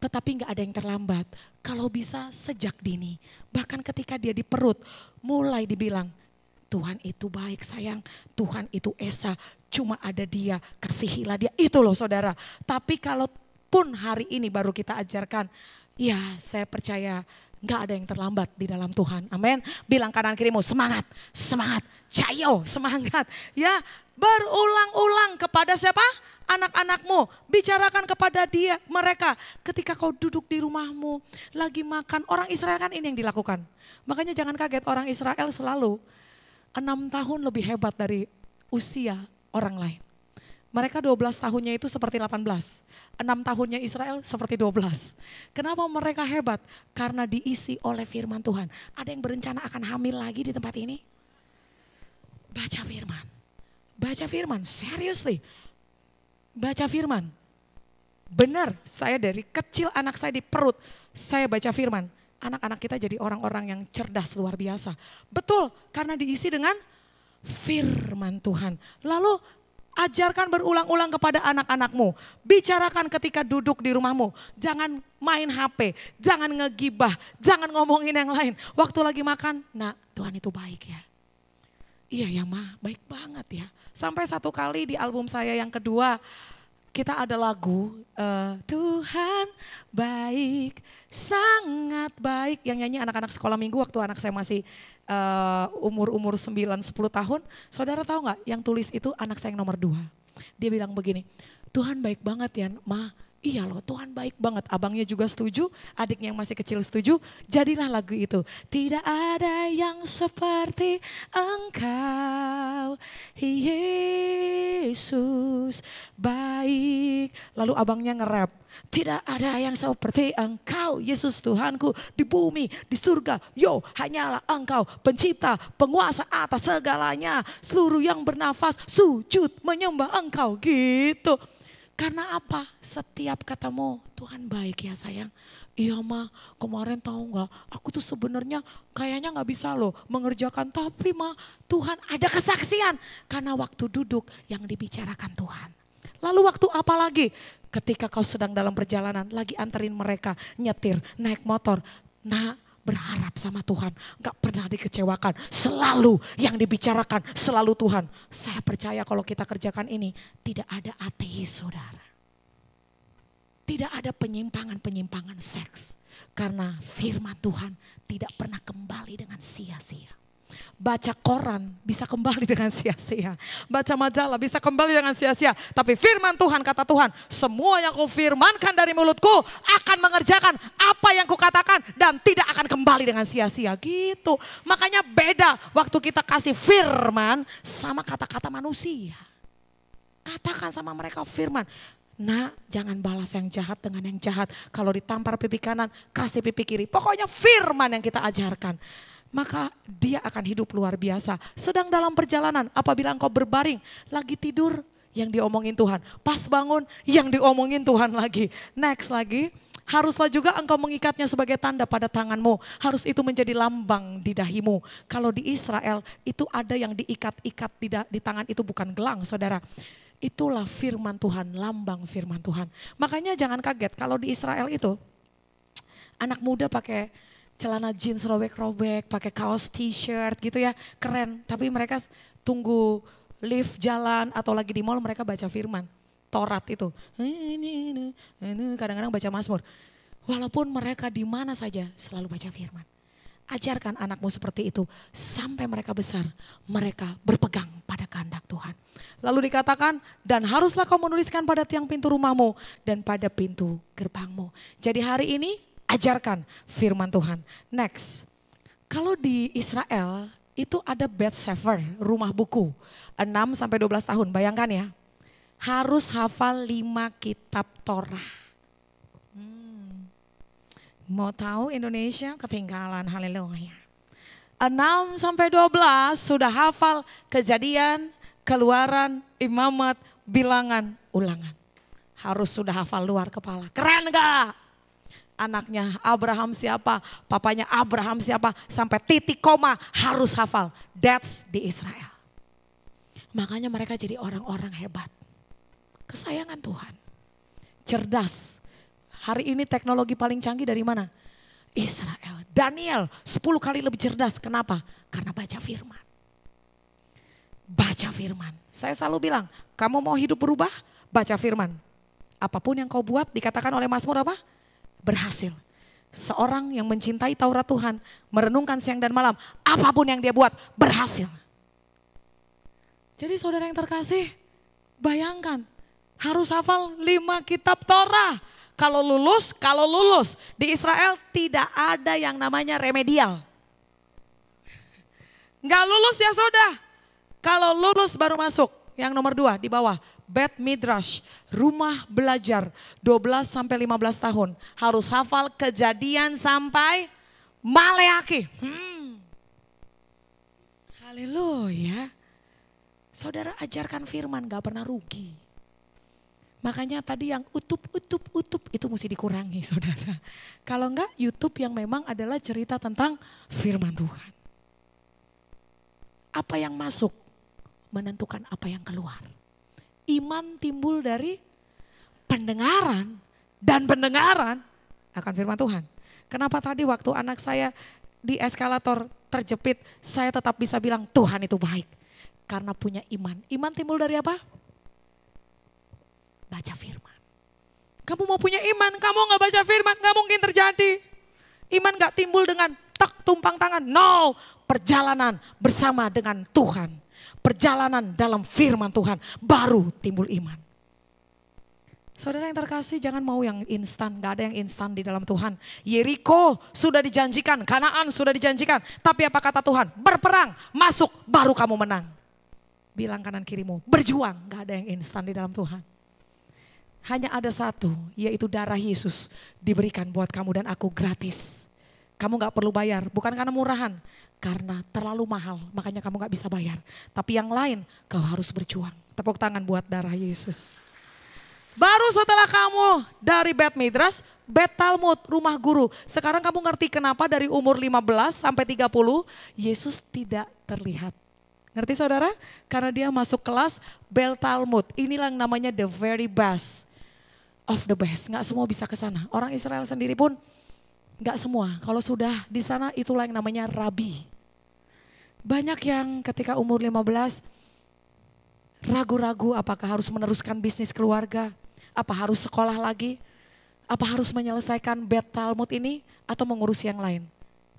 tetapi nggak ada yang terlambat. Kalau bisa sejak dini, bahkan ketika dia di perut, mulai dibilang, Tuhan itu baik sayang, Tuhan itu Esa, cuma ada dia, kasihilah dia. Itu loh saudara. Tapi kalaupun hari ini baru kita ajarkan, ya saya percaya Gak ada yang terlambat di dalam Tuhan. Amin. Bilang kanan kirimu semangat, semangat, cayo, semangat. Ya, berulang-ulang kepada siapa? anak-anakmu, bicarakan kepada dia, mereka. Ketika kau duduk di rumahmu, lagi makan, orang Israel kan ini yang dilakukan. Makanya jangan kaget, orang Israel selalu enam tahun lebih hebat dari usia orang lain. Mereka 12 tahunnya itu seperti 18. 6 tahunnya Israel seperti 12. Kenapa mereka hebat? Karena diisi oleh firman Tuhan. Ada yang berencana akan hamil lagi di tempat ini? Baca firman. Baca firman, seriously. Baca firman. Benar, saya dari kecil anak saya di perut, saya baca firman. Anak-anak kita jadi orang-orang yang cerdas luar biasa. Betul, karena diisi dengan firman Tuhan. Lalu Ajarkan berulang-ulang kepada anak-anakmu. Bicarakan ketika duduk di rumahmu. Jangan main HP, jangan ngegibah, jangan ngomongin yang lain. Waktu lagi makan, nah Tuhan itu baik ya. Iya ya ma, baik banget ya. Sampai satu kali di album saya yang kedua, kita ada lagu eh, Tuhan baik, sangat baik yang nyanyi anak-anak sekolah minggu waktu anak saya masih Eh, umur-umur sembilan 9-10 tahun, saudara tahu nggak yang tulis itu anak saya yang nomor dua. Dia bilang begini, Tuhan baik banget ya, Ma Iya loh Tuhan baik banget. Abangnya juga setuju, adiknya yang masih kecil setuju. Jadilah lagu itu. Tidak ada yang seperti engkau Yesus baik. Lalu abangnya ngerap. Tidak ada yang seperti engkau Yesus Tuhanku di bumi, di surga. Yo hanyalah engkau pencipta, penguasa atas segalanya. Seluruh yang bernafas sujud menyembah engkau gitu. Karena apa? Setiap ketemu, Tuhan baik ya sayang. Iya ma, kemarin tahu nggak? Aku tuh sebenarnya kayaknya nggak bisa loh mengerjakan. Tapi ma, Tuhan ada kesaksian. Karena waktu duduk yang dibicarakan Tuhan. Lalu waktu apa lagi? Ketika kau sedang dalam perjalanan, lagi anterin mereka, nyetir, naik motor. Nah, berharap sama Tuhan, nggak pernah dikecewakan. Selalu yang dibicarakan, selalu Tuhan. Saya percaya kalau kita kerjakan ini, tidak ada ateis saudara. Tidak ada penyimpangan-penyimpangan seks. Karena firman Tuhan tidak pernah kembali dengan sia-sia. Baca koran bisa kembali dengan sia-sia. Baca majalah bisa kembali dengan sia-sia. Tapi firman Tuhan, kata Tuhan, semua yang firmankan dari mulutku akan mengerjakan apa yang kukatakan dan tidak akan kembali dengan sia-sia. Gitu. Makanya beda waktu kita kasih firman sama kata-kata manusia. Katakan sama mereka firman. nah jangan balas yang jahat dengan yang jahat. Kalau ditampar pipi kanan, kasih pipi kiri. Pokoknya firman yang kita ajarkan maka dia akan hidup luar biasa. Sedang dalam perjalanan, apabila engkau berbaring, lagi tidur, yang diomongin Tuhan. Pas bangun, yang diomongin Tuhan lagi. Next lagi, haruslah juga engkau mengikatnya sebagai tanda pada tanganmu. Harus itu menjadi lambang di dahimu. Kalau di Israel, itu ada yang diikat-ikat di, di tangan itu bukan gelang, saudara. Itulah firman Tuhan, lambang firman Tuhan. Makanya jangan kaget kalau di Israel itu, anak muda pakai celana jeans robek-robek, pakai kaos t-shirt gitu ya, keren. Tapi mereka tunggu lift jalan atau lagi di mall mereka baca firman. Torat itu. Kadang-kadang baca Mazmur. Walaupun mereka di mana saja selalu baca firman. Ajarkan anakmu seperti itu sampai mereka besar, mereka berpegang pada kehendak Tuhan. Lalu dikatakan, dan haruslah kau menuliskan pada tiang pintu rumahmu dan pada pintu gerbangmu. Jadi hari ini ajarkan firman Tuhan. Next, kalau di Israel itu ada bed Bethsefer, rumah buku, 6 sampai 12 tahun, bayangkan ya. Harus hafal 5 kitab Torah. Hmm. Mau tahu Indonesia ketinggalan, haleluya. 6 sampai 12 sudah hafal kejadian, keluaran, imamat, bilangan, ulangan. Harus sudah hafal luar kepala. Keren gak? anaknya Abraham siapa, papanya Abraham siapa, sampai titik koma harus hafal. That's di Israel. Makanya mereka jadi orang-orang hebat. Kesayangan Tuhan. Cerdas. Hari ini teknologi paling canggih dari mana? Israel. Daniel 10 kali lebih cerdas. Kenapa? Karena baca firman. Baca firman. Saya selalu bilang, kamu mau hidup berubah? Baca firman. Apapun yang kau buat dikatakan oleh Mazmur apa? berhasil. Seorang yang mencintai Taurat Tuhan, merenungkan siang dan malam, apapun yang dia buat berhasil. Jadi saudara yang terkasih, bayangkan harus hafal lima kitab Torah. Kalau lulus, kalau lulus di Israel tidak ada yang namanya remedial. Nggak lulus ya sudah. Kalau lulus baru masuk. Yang nomor dua di bawah Bet Midrash, rumah belajar 12 sampai 15 tahun. Harus hafal kejadian sampai Maleaki. Hmm. Haleluya. Saudara ajarkan firman gak pernah rugi. Makanya tadi yang utup, utup, utup itu mesti dikurangi [LAUGHS] saudara. Kalau enggak Youtube yang memang adalah cerita tentang firman Tuhan. Apa yang masuk menentukan apa yang keluar iman timbul dari pendengaran dan pendengaran akan firman Tuhan. Kenapa tadi waktu anak saya di eskalator terjepit, saya tetap bisa bilang Tuhan itu baik. Karena punya iman. Iman timbul dari apa? Baca firman. Kamu mau punya iman, kamu nggak baca firman, nggak mungkin terjadi. Iman nggak timbul dengan tak tumpang tangan. No, perjalanan bersama dengan Tuhan perjalanan dalam firman Tuhan, baru timbul iman. Saudara yang terkasih jangan mau yang instan, gak ada yang instan di dalam Tuhan. Yeriko sudah dijanjikan, Kanaan sudah dijanjikan. Tapi apa kata Tuhan? Berperang, masuk, baru kamu menang. Bilang kanan kirimu, berjuang, gak ada yang instan di dalam Tuhan. Hanya ada satu, yaitu darah Yesus diberikan buat kamu dan aku gratis kamu nggak perlu bayar. Bukan karena murahan, karena terlalu mahal. Makanya kamu nggak bisa bayar. Tapi yang lain, kau harus berjuang. Tepuk tangan buat darah Yesus. Baru setelah kamu dari Bet midras, Bet Talmud, rumah guru. Sekarang kamu ngerti kenapa dari umur 15 sampai 30 Yesus tidak terlihat. Ngerti saudara? Karena dia masuk kelas bel Talmud. Inilah yang namanya the very best of the best. Nggak semua bisa ke sana. Orang Israel sendiri pun Gak semua, kalau sudah di sana itulah yang namanya rabi. Banyak yang ketika umur 15 ragu-ragu apakah harus meneruskan bisnis keluarga, apa harus sekolah lagi, apa harus menyelesaikan bed Talmud ini atau mengurus yang lain.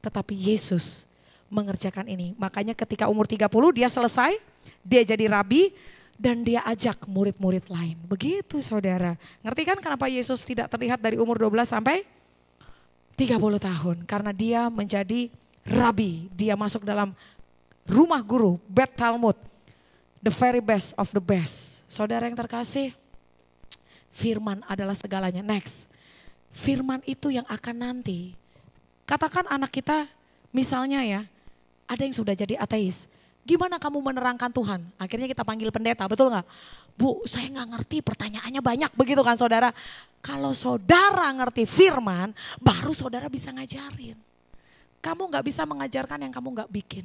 Tetapi Yesus mengerjakan ini. Makanya ketika umur 30 dia selesai, dia jadi rabi, dan dia ajak murid-murid lain. Begitu saudara. Ngerti kan kenapa Yesus tidak terlihat dari umur 12 sampai 30 tahun karena dia menjadi rabi, dia masuk dalam rumah guru, Bet Talmud, the very best of the best. Saudara yang terkasih, firman adalah segalanya. Next, firman itu yang akan nanti. Katakan anak kita misalnya ya, ada yang sudah jadi ateis, Gimana kamu menerangkan Tuhan? Akhirnya kita panggil pendeta, betul nggak? Bu, saya nggak ngerti pertanyaannya banyak begitu kan saudara. Kalau saudara ngerti firman, baru saudara bisa ngajarin. Kamu nggak bisa mengajarkan yang kamu nggak bikin.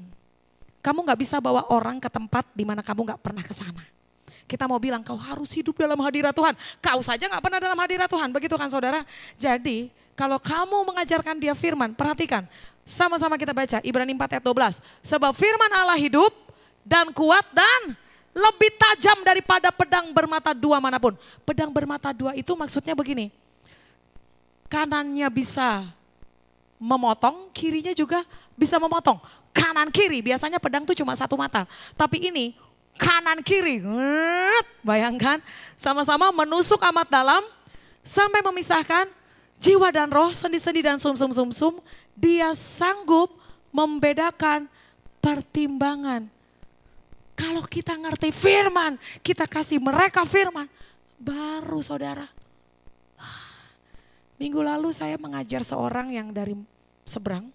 Kamu nggak bisa bawa orang ke tempat di mana kamu nggak pernah ke sana. Kita mau bilang kau harus hidup dalam hadirat Tuhan. Kau saja nggak pernah dalam hadirat Tuhan, begitu kan saudara? Jadi kalau kamu mengajarkan dia firman, perhatikan. Sama-sama kita baca Ibrani 4 ayat 12. Sebab firman Allah hidup dan kuat dan lebih tajam daripada pedang bermata dua manapun. Pedang bermata dua itu maksudnya begini. Kanannya bisa memotong, kirinya juga bisa memotong. Kanan kiri, biasanya pedang itu cuma satu mata. Tapi ini kanan kiri. Bayangkan sama-sama menusuk amat dalam sampai memisahkan jiwa dan roh, sendi-sendi dan sum-sum-sum-sum, dia sanggup membedakan pertimbangan. Kalau kita ngerti firman, kita kasih mereka firman, baru saudara. Ah, minggu lalu saya mengajar seorang yang dari seberang,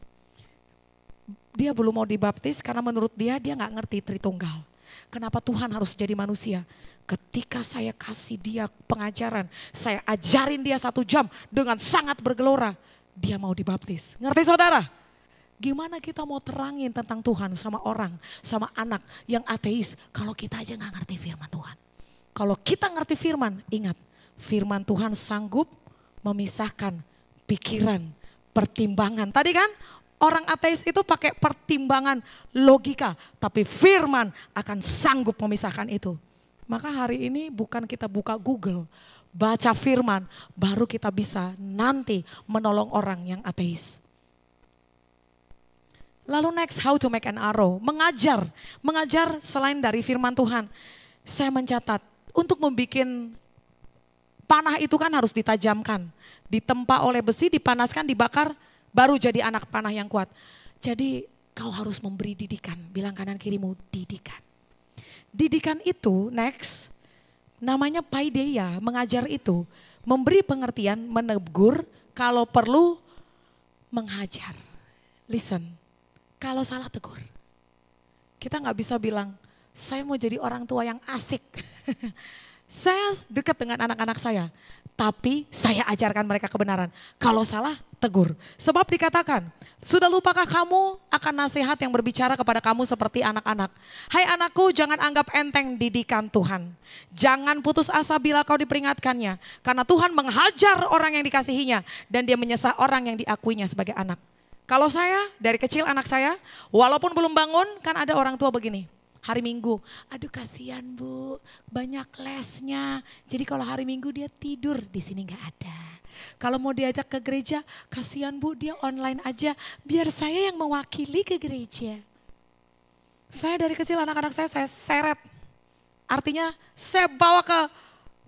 dia belum mau dibaptis karena menurut dia dia nggak ngerti Tritunggal. Kenapa Tuhan harus jadi manusia? Ketika saya kasih dia pengajaran, saya ajarin dia satu jam dengan sangat bergelora. Dia mau dibaptis. Ngerti saudara? Gimana kita mau terangin tentang Tuhan sama orang, sama anak yang ateis kalau kita aja nggak ngerti firman Tuhan. Kalau kita ngerti firman, ingat firman Tuhan sanggup memisahkan pikiran, pertimbangan. Tadi kan orang ateis itu pakai pertimbangan logika, tapi firman akan sanggup memisahkan itu. Maka hari ini bukan kita buka Google, baca firman, baru kita bisa nanti menolong orang yang ateis. Lalu next, how to make an arrow. Mengajar, mengajar selain dari firman Tuhan. Saya mencatat, untuk membuat panah itu kan harus ditajamkan. Ditempa oleh besi, dipanaskan, dibakar, baru jadi anak panah yang kuat. Jadi kau harus memberi didikan. Bilang kanan kirimu, didikan. Didikan itu next namanya paideia, mengajar itu memberi pengertian, menegur, kalau perlu menghajar. Listen, kalau salah tegur. Kita nggak bisa bilang, saya mau jadi orang tua yang asik. [LAUGHS] Saya dekat dengan anak-anak saya, tapi saya ajarkan mereka kebenaran. Kalau salah, tegur. Sebab dikatakan, sudah lupakah kamu akan nasihat yang berbicara kepada kamu seperti anak-anak? Hai anakku, jangan anggap enteng didikan Tuhan. Jangan putus asa bila kau diperingatkannya. Karena Tuhan menghajar orang yang dikasihinya. Dan dia menyesah orang yang diakuinya sebagai anak. Kalau saya, dari kecil anak saya, walaupun belum bangun, kan ada orang tua begini hari Minggu. Aduh kasihan Bu, banyak lesnya. Jadi kalau hari Minggu dia tidur di sini nggak ada. Kalau mau diajak ke gereja, kasihan Bu dia online aja. Biar saya yang mewakili ke gereja. Saya dari kecil anak-anak saya saya seret. Artinya saya bawa ke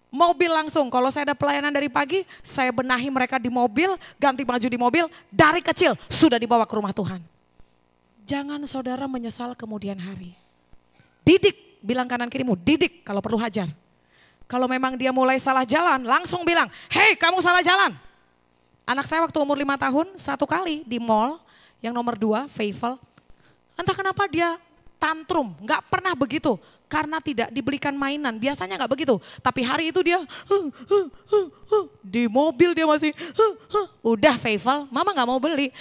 mobil langsung. Kalau saya ada pelayanan dari pagi, saya benahi mereka di mobil, ganti baju di mobil, dari kecil sudah dibawa ke rumah Tuhan. Jangan saudara menyesal kemudian hari. Didik, bilang kanan kirimu, didik kalau perlu hajar. Kalau memang dia mulai salah jalan, langsung bilang, hei kamu salah jalan. Anak saya waktu umur lima tahun, satu kali di mall, yang nomor dua, Faithful, entah kenapa dia tantrum, nggak pernah begitu karena tidak dibelikan mainan. Biasanya nggak begitu, tapi hari itu dia di mobil dia masih udah faithful mama nggak mau beli.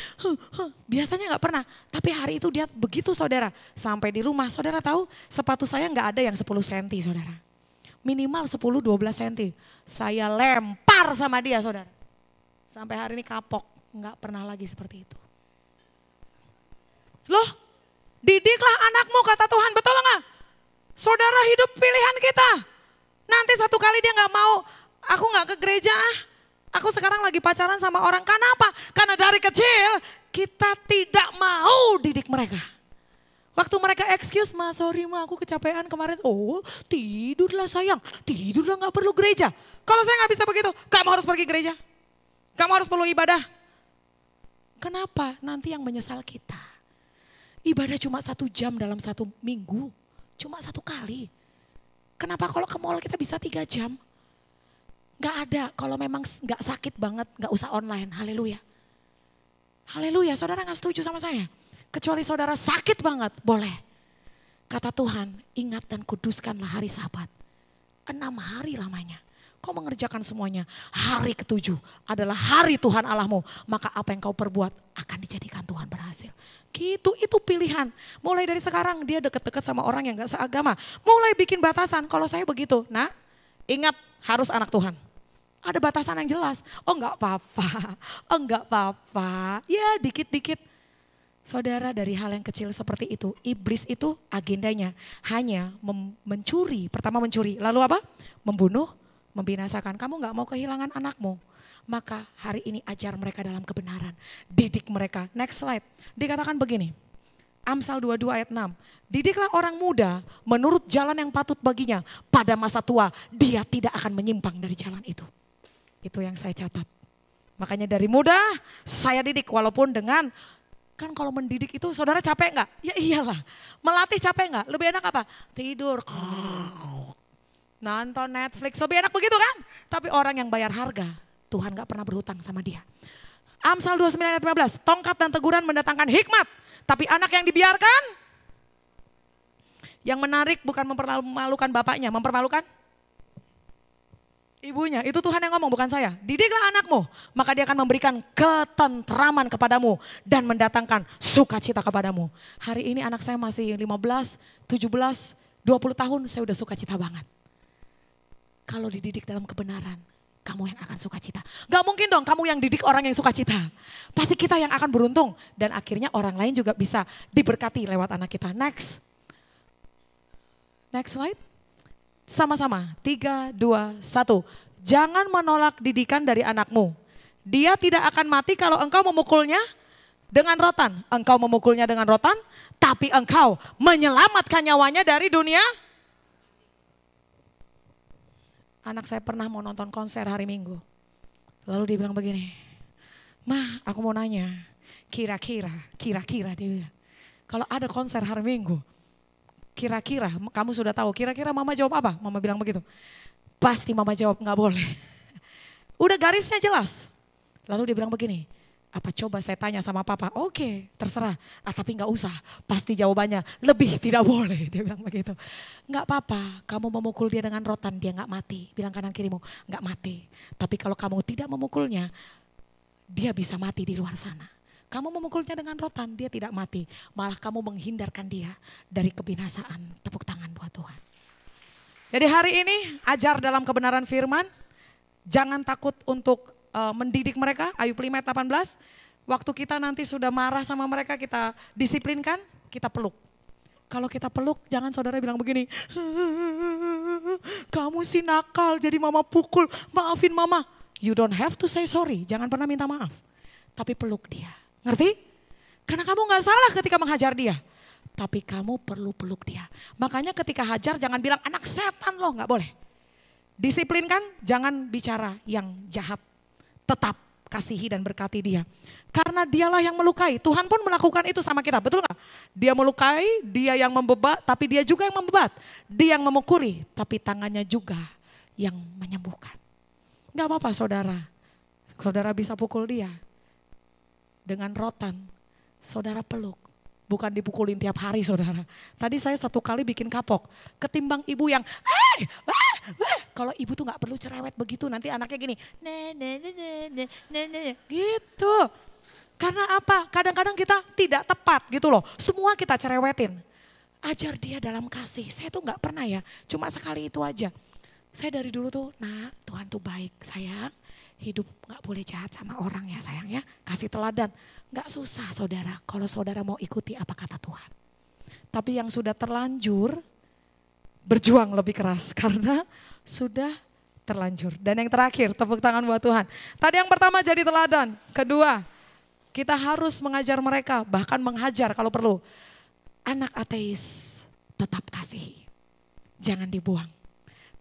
Biasanya nggak pernah, tapi hari itu dia begitu saudara. Sampai di rumah saudara tahu sepatu saya nggak ada yang 10 senti saudara. Minimal 10-12 senti. Saya lempar sama dia saudara. Sampai hari ini kapok, nggak pernah lagi seperti itu. Loh Didiklah anakmu kata Tuhan, betul nggak? Saudara hidup pilihan kita. Nanti satu kali dia nggak mau, aku nggak ke gereja ah. Aku sekarang lagi pacaran sama orang. Kenapa? Karena dari kecil kita tidak mau didik mereka. Waktu mereka excuse, ma sorry ma aku kecapean kemarin. Oh tidurlah sayang, tidurlah nggak perlu gereja. Kalau saya nggak bisa begitu, kamu harus pergi gereja. Kamu harus perlu ibadah. Kenapa? Nanti yang menyesal kita. Ibadah cuma satu jam dalam satu minggu. Cuma satu kali. Kenapa kalau ke mall kita bisa tiga jam? Gak ada kalau memang gak sakit banget, gak usah online. Haleluya. Haleluya, saudara gak setuju sama saya? Kecuali saudara sakit banget, boleh. Kata Tuhan, ingat dan kuduskanlah hari sabat. Enam hari lamanya. Kau mengerjakan semuanya. Hari ketujuh adalah hari Tuhan Allahmu. Maka apa yang kau perbuat akan dijadikan Tuhan berhasil. Gitu, itu pilihan. Mulai dari sekarang dia deket-deket sama orang yang gak seagama. Mulai bikin batasan, kalau saya begitu. Nah, ingat harus anak Tuhan ada batasan yang jelas. Oh enggak apa-apa, [LAUGHS] oh enggak apa-apa, ya dikit-dikit. Saudara dari hal yang kecil seperti itu, iblis itu agendanya hanya mencuri, pertama mencuri, lalu apa? Membunuh, membinasakan. Kamu nggak mau kehilangan anakmu. Maka hari ini ajar mereka dalam kebenaran. Didik mereka. Next slide. Dikatakan begini. Amsal 22 ayat 6. Didiklah orang muda menurut jalan yang patut baginya. Pada masa tua dia tidak akan menyimpang dari jalan itu. Itu yang saya catat. Makanya dari muda saya didik walaupun dengan kan kalau mendidik itu saudara capek nggak? Ya iyalah. Melatih capek nggak? Lebih enak apa? Tidur nonton Netflix, lebih enak begitu kan? Tapi orang yang bayar harga, Tuhan gak pernah berhutang sama dia. Amsal 29 ayat 15, tongkat dan teguran mendatangkan hikmat, tapi anak yang dibiarkan, yang menarik bukan mempermalukan bapaknya, mempermalukan ibunya. Itu Tuhan yang ngomong, bukan saya. Didiklah anakmu, maka dia akan memberikan ketentraman kepadamu dan mendatangkan sukacita kepadamu. Hari ini anak saya masih 15, 17, 20 tahun, saya udah sukacita banget. Kalau dididik dalam kebenaran, kamu yang akan suka cita. Gak mungkin dong kamu yang didik orang yang suka cita. Pasti kita yang akan beruntung. Dan akhirnya orang lain juga bisa diberkati lewat anak kita. Next. Next slide. Sama-sama. Tiga, dua, satu. Jangan menolak didikan dari anakmu. Dia tidak akan mati kalau engkau memukulnya dengan rotan. Engkau memukulnya dengan rotan, tapi engkau menyelamatkan nyawanya dari dunia anak saya pernah mau nonton konser hari Minggu. Lalu dia bilang begini, mah aku mau nanya, kira-kira, kira-kira dia bilang, kalau ada konser hari Minggu, kira-kira kamu sudah tahu, kira-kira mama jawab apa? Mama bilang begitu, pasti mama jawab nggak boleh. [LAUGHS] Udah garisnya jelas. Lalu dia bilang begini, apa coba saya tanya sama papa? Oke, okay, terserah. Ah, tapi nggak usah. Pasti jawabannya lebih tidak boleh. [LAUGHS] Dia bilang begitu. Nggak apa-apa. Kamu memukul dia dengan rotan, dia nggak mati. Bilang kanan kirimu, nggak mati. Tapi kalau kamu tidak memukulnya, dia bisa mati di luar sana. Kamu memukulnya dengan rotan, dia tidak mati. Malah kamu menghindarkan dia dari kebinasaan. Tepuk tangan buat Tuhan. Jadi hari ini ajar dalam kebenaran firman. Jangan takut untuk uh, mendidik mereka, Ayub 5 ayat 18, waktu kita nanti sudah marah sama mereka, kita disiplinkan, kita peluk. Kalau kita peluk, jangan saudara bilang begini, kamu si nakal, jadi mama pukul, maafin mama. You don't have to say sorry, jangan pernah minta maaf. Tapi peluk dia, ngerti? Karena kamu gak salah ketika menghajar dia. Tapi kamu perlu peluk dia. Makanya ketika hajar jangan bilang anak setan loh, gak boleh. Disiplinkan, jangan bicara yang jahat tetap kasihi dan berkati dia. Karena dialah yang melukai. Tuhan pun melakukan itu sama kita, betul nggak? Dia melukai, dia yang membebat, tapi dia juga yang membebat. Dia yang memukuli, tapi tangannya juga yang menyembuhkan. Nggak apa-apa saudara. Saudara bisa pukul dia dengan rotan. Saudara peluk bukan dipukulin tiap hari saudara. Tadi saya satu kali bikin kapok, ketimbang ibu yang, hey, wah, wah. kalau ibu tuh gak perlu cerewet begitu, nanti anaknya gini, ne, ne, ne, ne, ne, ne, ne. gitu. Karena apa? Kadang-kadang kita tidak tepat gitu loh, semua kita cerewetin. Ajar dia dalam kasih, saya tuh gak pernah ya, cuma sekali itu aja. Saya dari dulu tuh, nah Tuhan tuh baik sayang, hidup nggak boleh jahat sama orang ya sayang ya. Kasih teladan. Nggak susah saudara kalau saudara mau ikuti apa kata Tuhan. Tapi yang sudah terlanjur berjuang lebih keras [LAUGHS] karena sudah terlanjur. Dan yang terakhir tepuk tangan buat Tuhan. Tadi yang pertama jadi teladan. Kedua kita harus mengajar mereka bahkan menghajar kalau perlu. Anak ateis tetap kasihi. Jangan dibuang.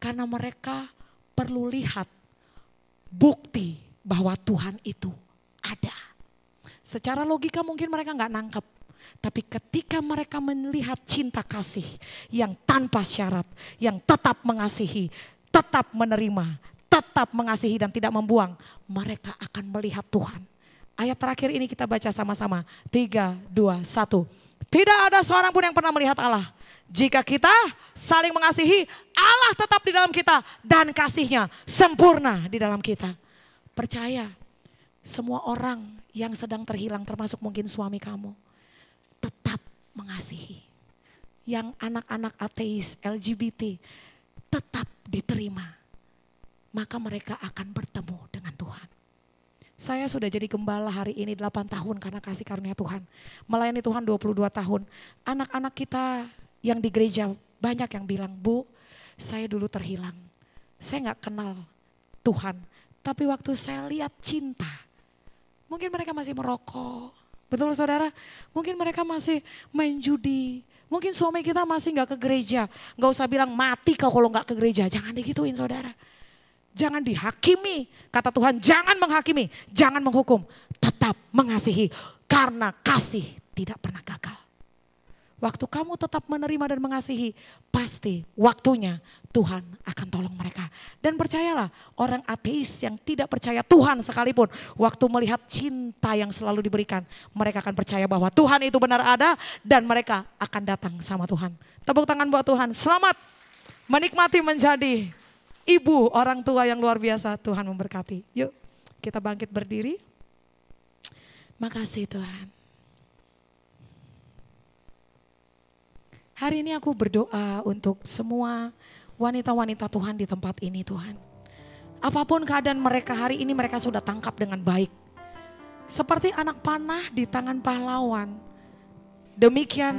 Karena mereka perlu lihat bukti bahwa Tuhan itu ada. Secara logika mungkin mereka nggak nangkep. Tapi ketika mereka melihat cinta kasih yang tanpa syarat, yang tetap mengasihi, tetap menerima, tetap mengasihi dan tidak membuang, mereka akan melihat Tuhan. Ayat terakhir ini kita baca sama-sama. Tiga, dua, satu. Tidak ada seorang pun yang pernah melihat Allah jika kita saling mengasihi, Allah tetap di dalam kita dan kasihnya sempurna di dalam kita. Percaya, semua orang yang sedang terhilang termasuk mungkin suami kamu tetap mengasihi. Yang anak-anak ateis LGBT tetap diterima. Maka mereka akan bertemu dengan Tuhan. Saya sudah jadi gembala hari ini 8 tahun karena kasih karunia Tuhan. Melayani Tuhan 22 tahun. Anak-anak kita yang di gereja banyak yang bilang, Bu, saya dulu terhilang. Saya nggak kenal Tuhan. Tapi waktu saya lihat cinta, mungkin mereka masih merokok. Betul saudara? Mungkin mereka masih main judi. Mungkin suami kita masih nggak ke gereja. Nggak usah bilang mati kau kalau nggak ke gereja. Jangan digituin saudara. Jangan dihakimi. Kata Tuhan jangan menghakimi. Jangan menghukum. Tetap mengasihi. Karena kasih tidak pernah gagal waktu kamu tetap menerima dan mengasihi, pasti waktunya Tuhan akan tolong mereka. Dan percayalah, orang ateis yang tidak percaya Tuhan sekalipun, waktu melihat cinta yang selalu diberikan, mereka akan percaya bahwa Tuhan itu benar ada dan mereka akan datang sama Tuhan. Tepuk tangan buat Tuhan. Selamat menikmati menjadi ibu orang tua yang luar biasa. Tuhan memberkati. Yuk, kita bangkit berdiri. Makasih Tuhan. Hari ini aku berdoa untuk semua wanita-wanita Tuhan di tempat ini Tuhan. Apapun keadaan mereka hari ini mereka sudah tangkap dengan baik. Seperti anak panah di tangan pahlawan. Demikian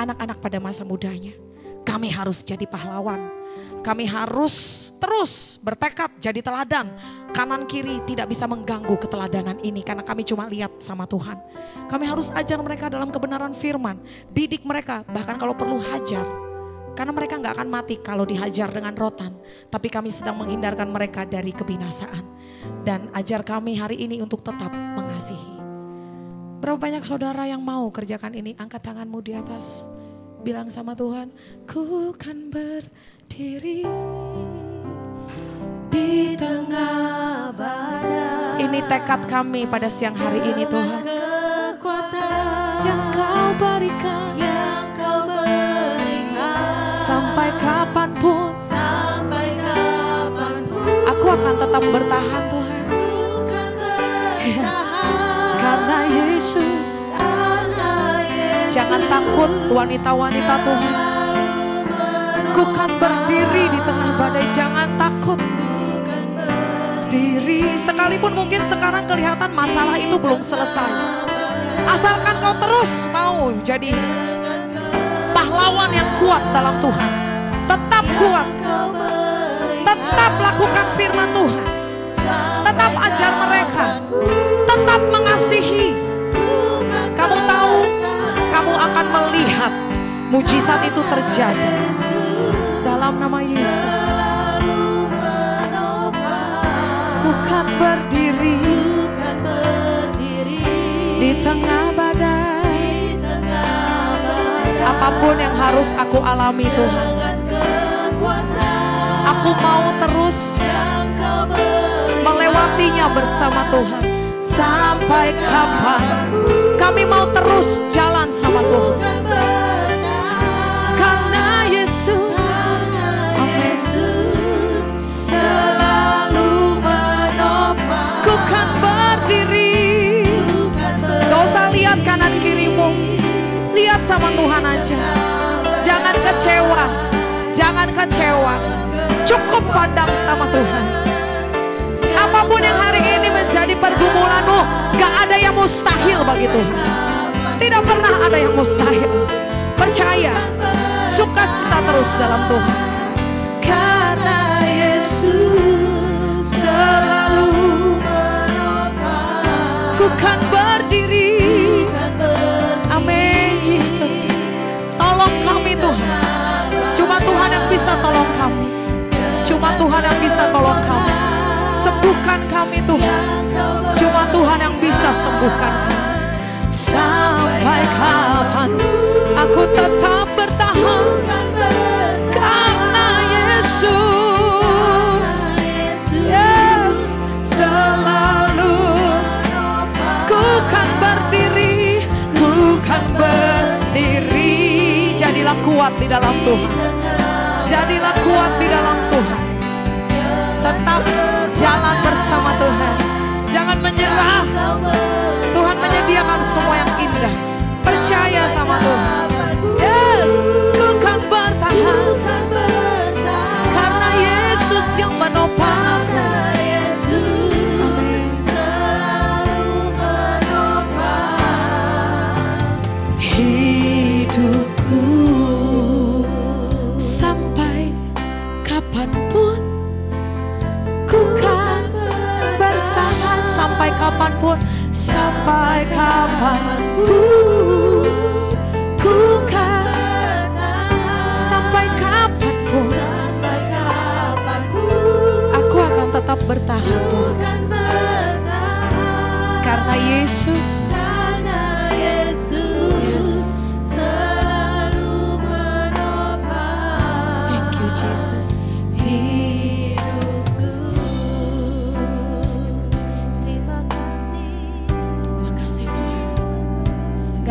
anak-anak pada masa mudanya. Kami harus jadi pahlawan kami harus terus bertekad jadi teladan. Kanan kiri tidak bisa mengganggu keteladanan ini karena kami cuma lihat sama Tuhan. Kami harus ajar mereka dalam kebenaran firman. Didik mereka bahkan kalau perlu hajar. Karena mereka nggak akan mati kalau dihajar dengan rotan. Tapi kami sedang menghindarkan mereka dari kebinasaan. Dan ajar kami hari ini untuk tetap mengasihi. Berapa banyak saudara yang mau kerjakan ini? Angkat tanganmu di atas. Bilang sama Tuhan, ku kan ber diri di tengah badai. Ini tekad kami pada siang hari ini Tuhan. Kekuatan yang sampai kapanpun, aku akan tetap bertahan Tuhan. yes. Karena Yesus, jangan takut wanita-wanita Tuhan. Kukuhkan berdiri di tengah badai, jangan takut. Diri, sekalipun mungkin sekarang kelihatan masalah itu belum selesai. Asalkan kau terus mau jadi pahlawan yang kuat dalam Tuhan. Tetap kuat. Tetap lakukan firman Tuhan. Tetap ajar mereka. Tetap mengasihi. Kamu tahu, kamu akan melihat mujizat itu terjadi dalam nama Yesus. Ku kan berdiri, berdiri di tengah badai. Di tengah badai. Apapun yang harus aku alami Tuhan. Aku mau terus melewatinya bersama Tuhan. Sampai kapan kami mau terus jalan sama Tuhan. Tuhan aja. Jangan kecewa, jangan kecewa. Cukup pandang sama Tuhan. Apapun yang hari ini menjadi pergumulanmu, gak ada yang mustahil bagi Tuhan. Tidak pernah ada yang mustahil. Percaya, suka kita terus dalam Tuhan. Karena Yesus selalu menopang. Ku kan tolong kami Tuhan. Cuma Tuhan yang bisa tolong kami. Cuma Tuhan yang bisa tolong kami. Sembuhkan kami Tuhan. Cuma Tuhan yang bisa sembuhkan kami. Sampai kapan aku tetap bertahan karena Yesus. Yes, selalu ku kan berdiri, ku kan berdiri kuat di dalam Tuhan. Jadilah kuat di dalam Tuhan. Tetap jalan bersama Tuhan. Jangan menyerah. Tuhan menyediakan semua yang indah. Percaya sama Tuhan. kapanpun sampai kapanpun ku kan sampai kapanpun aku akan tetap bertahan Tuhan karena Yesus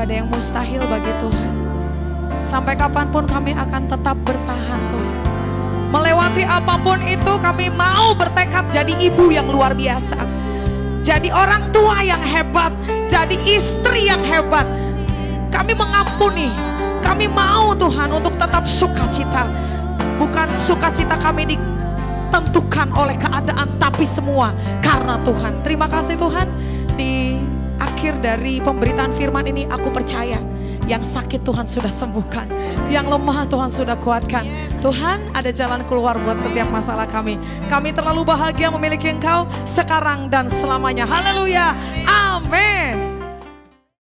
ada yang mustahil bagi Tuhan. Sampai kapanpun kami akan tetap bertahan Tuhan. Melewati apapun itu kami mau bertekad jadi ibu yang luar biasa. Jadi orang tua yang hebat. Jadi istri yang hebat. Kami mengampuni. Kami mau Tuhan untuk tetap sukacita. Bukan sukacita kami ditentukan oleh keadaan tapi semua karena Tuhan. Terima kasih Tuhan akhir dari pemberitaan firman ini aku percaya yang sakit Tuhan sudah sembuhkan, yang lemah Tuhan sudah kuatkan. Tuhan ada jalan keluar buat setiap masalah kami. Kami terlalu bahagia memiliki Engkau sekarang dan selamanya. Haleluya. Amin.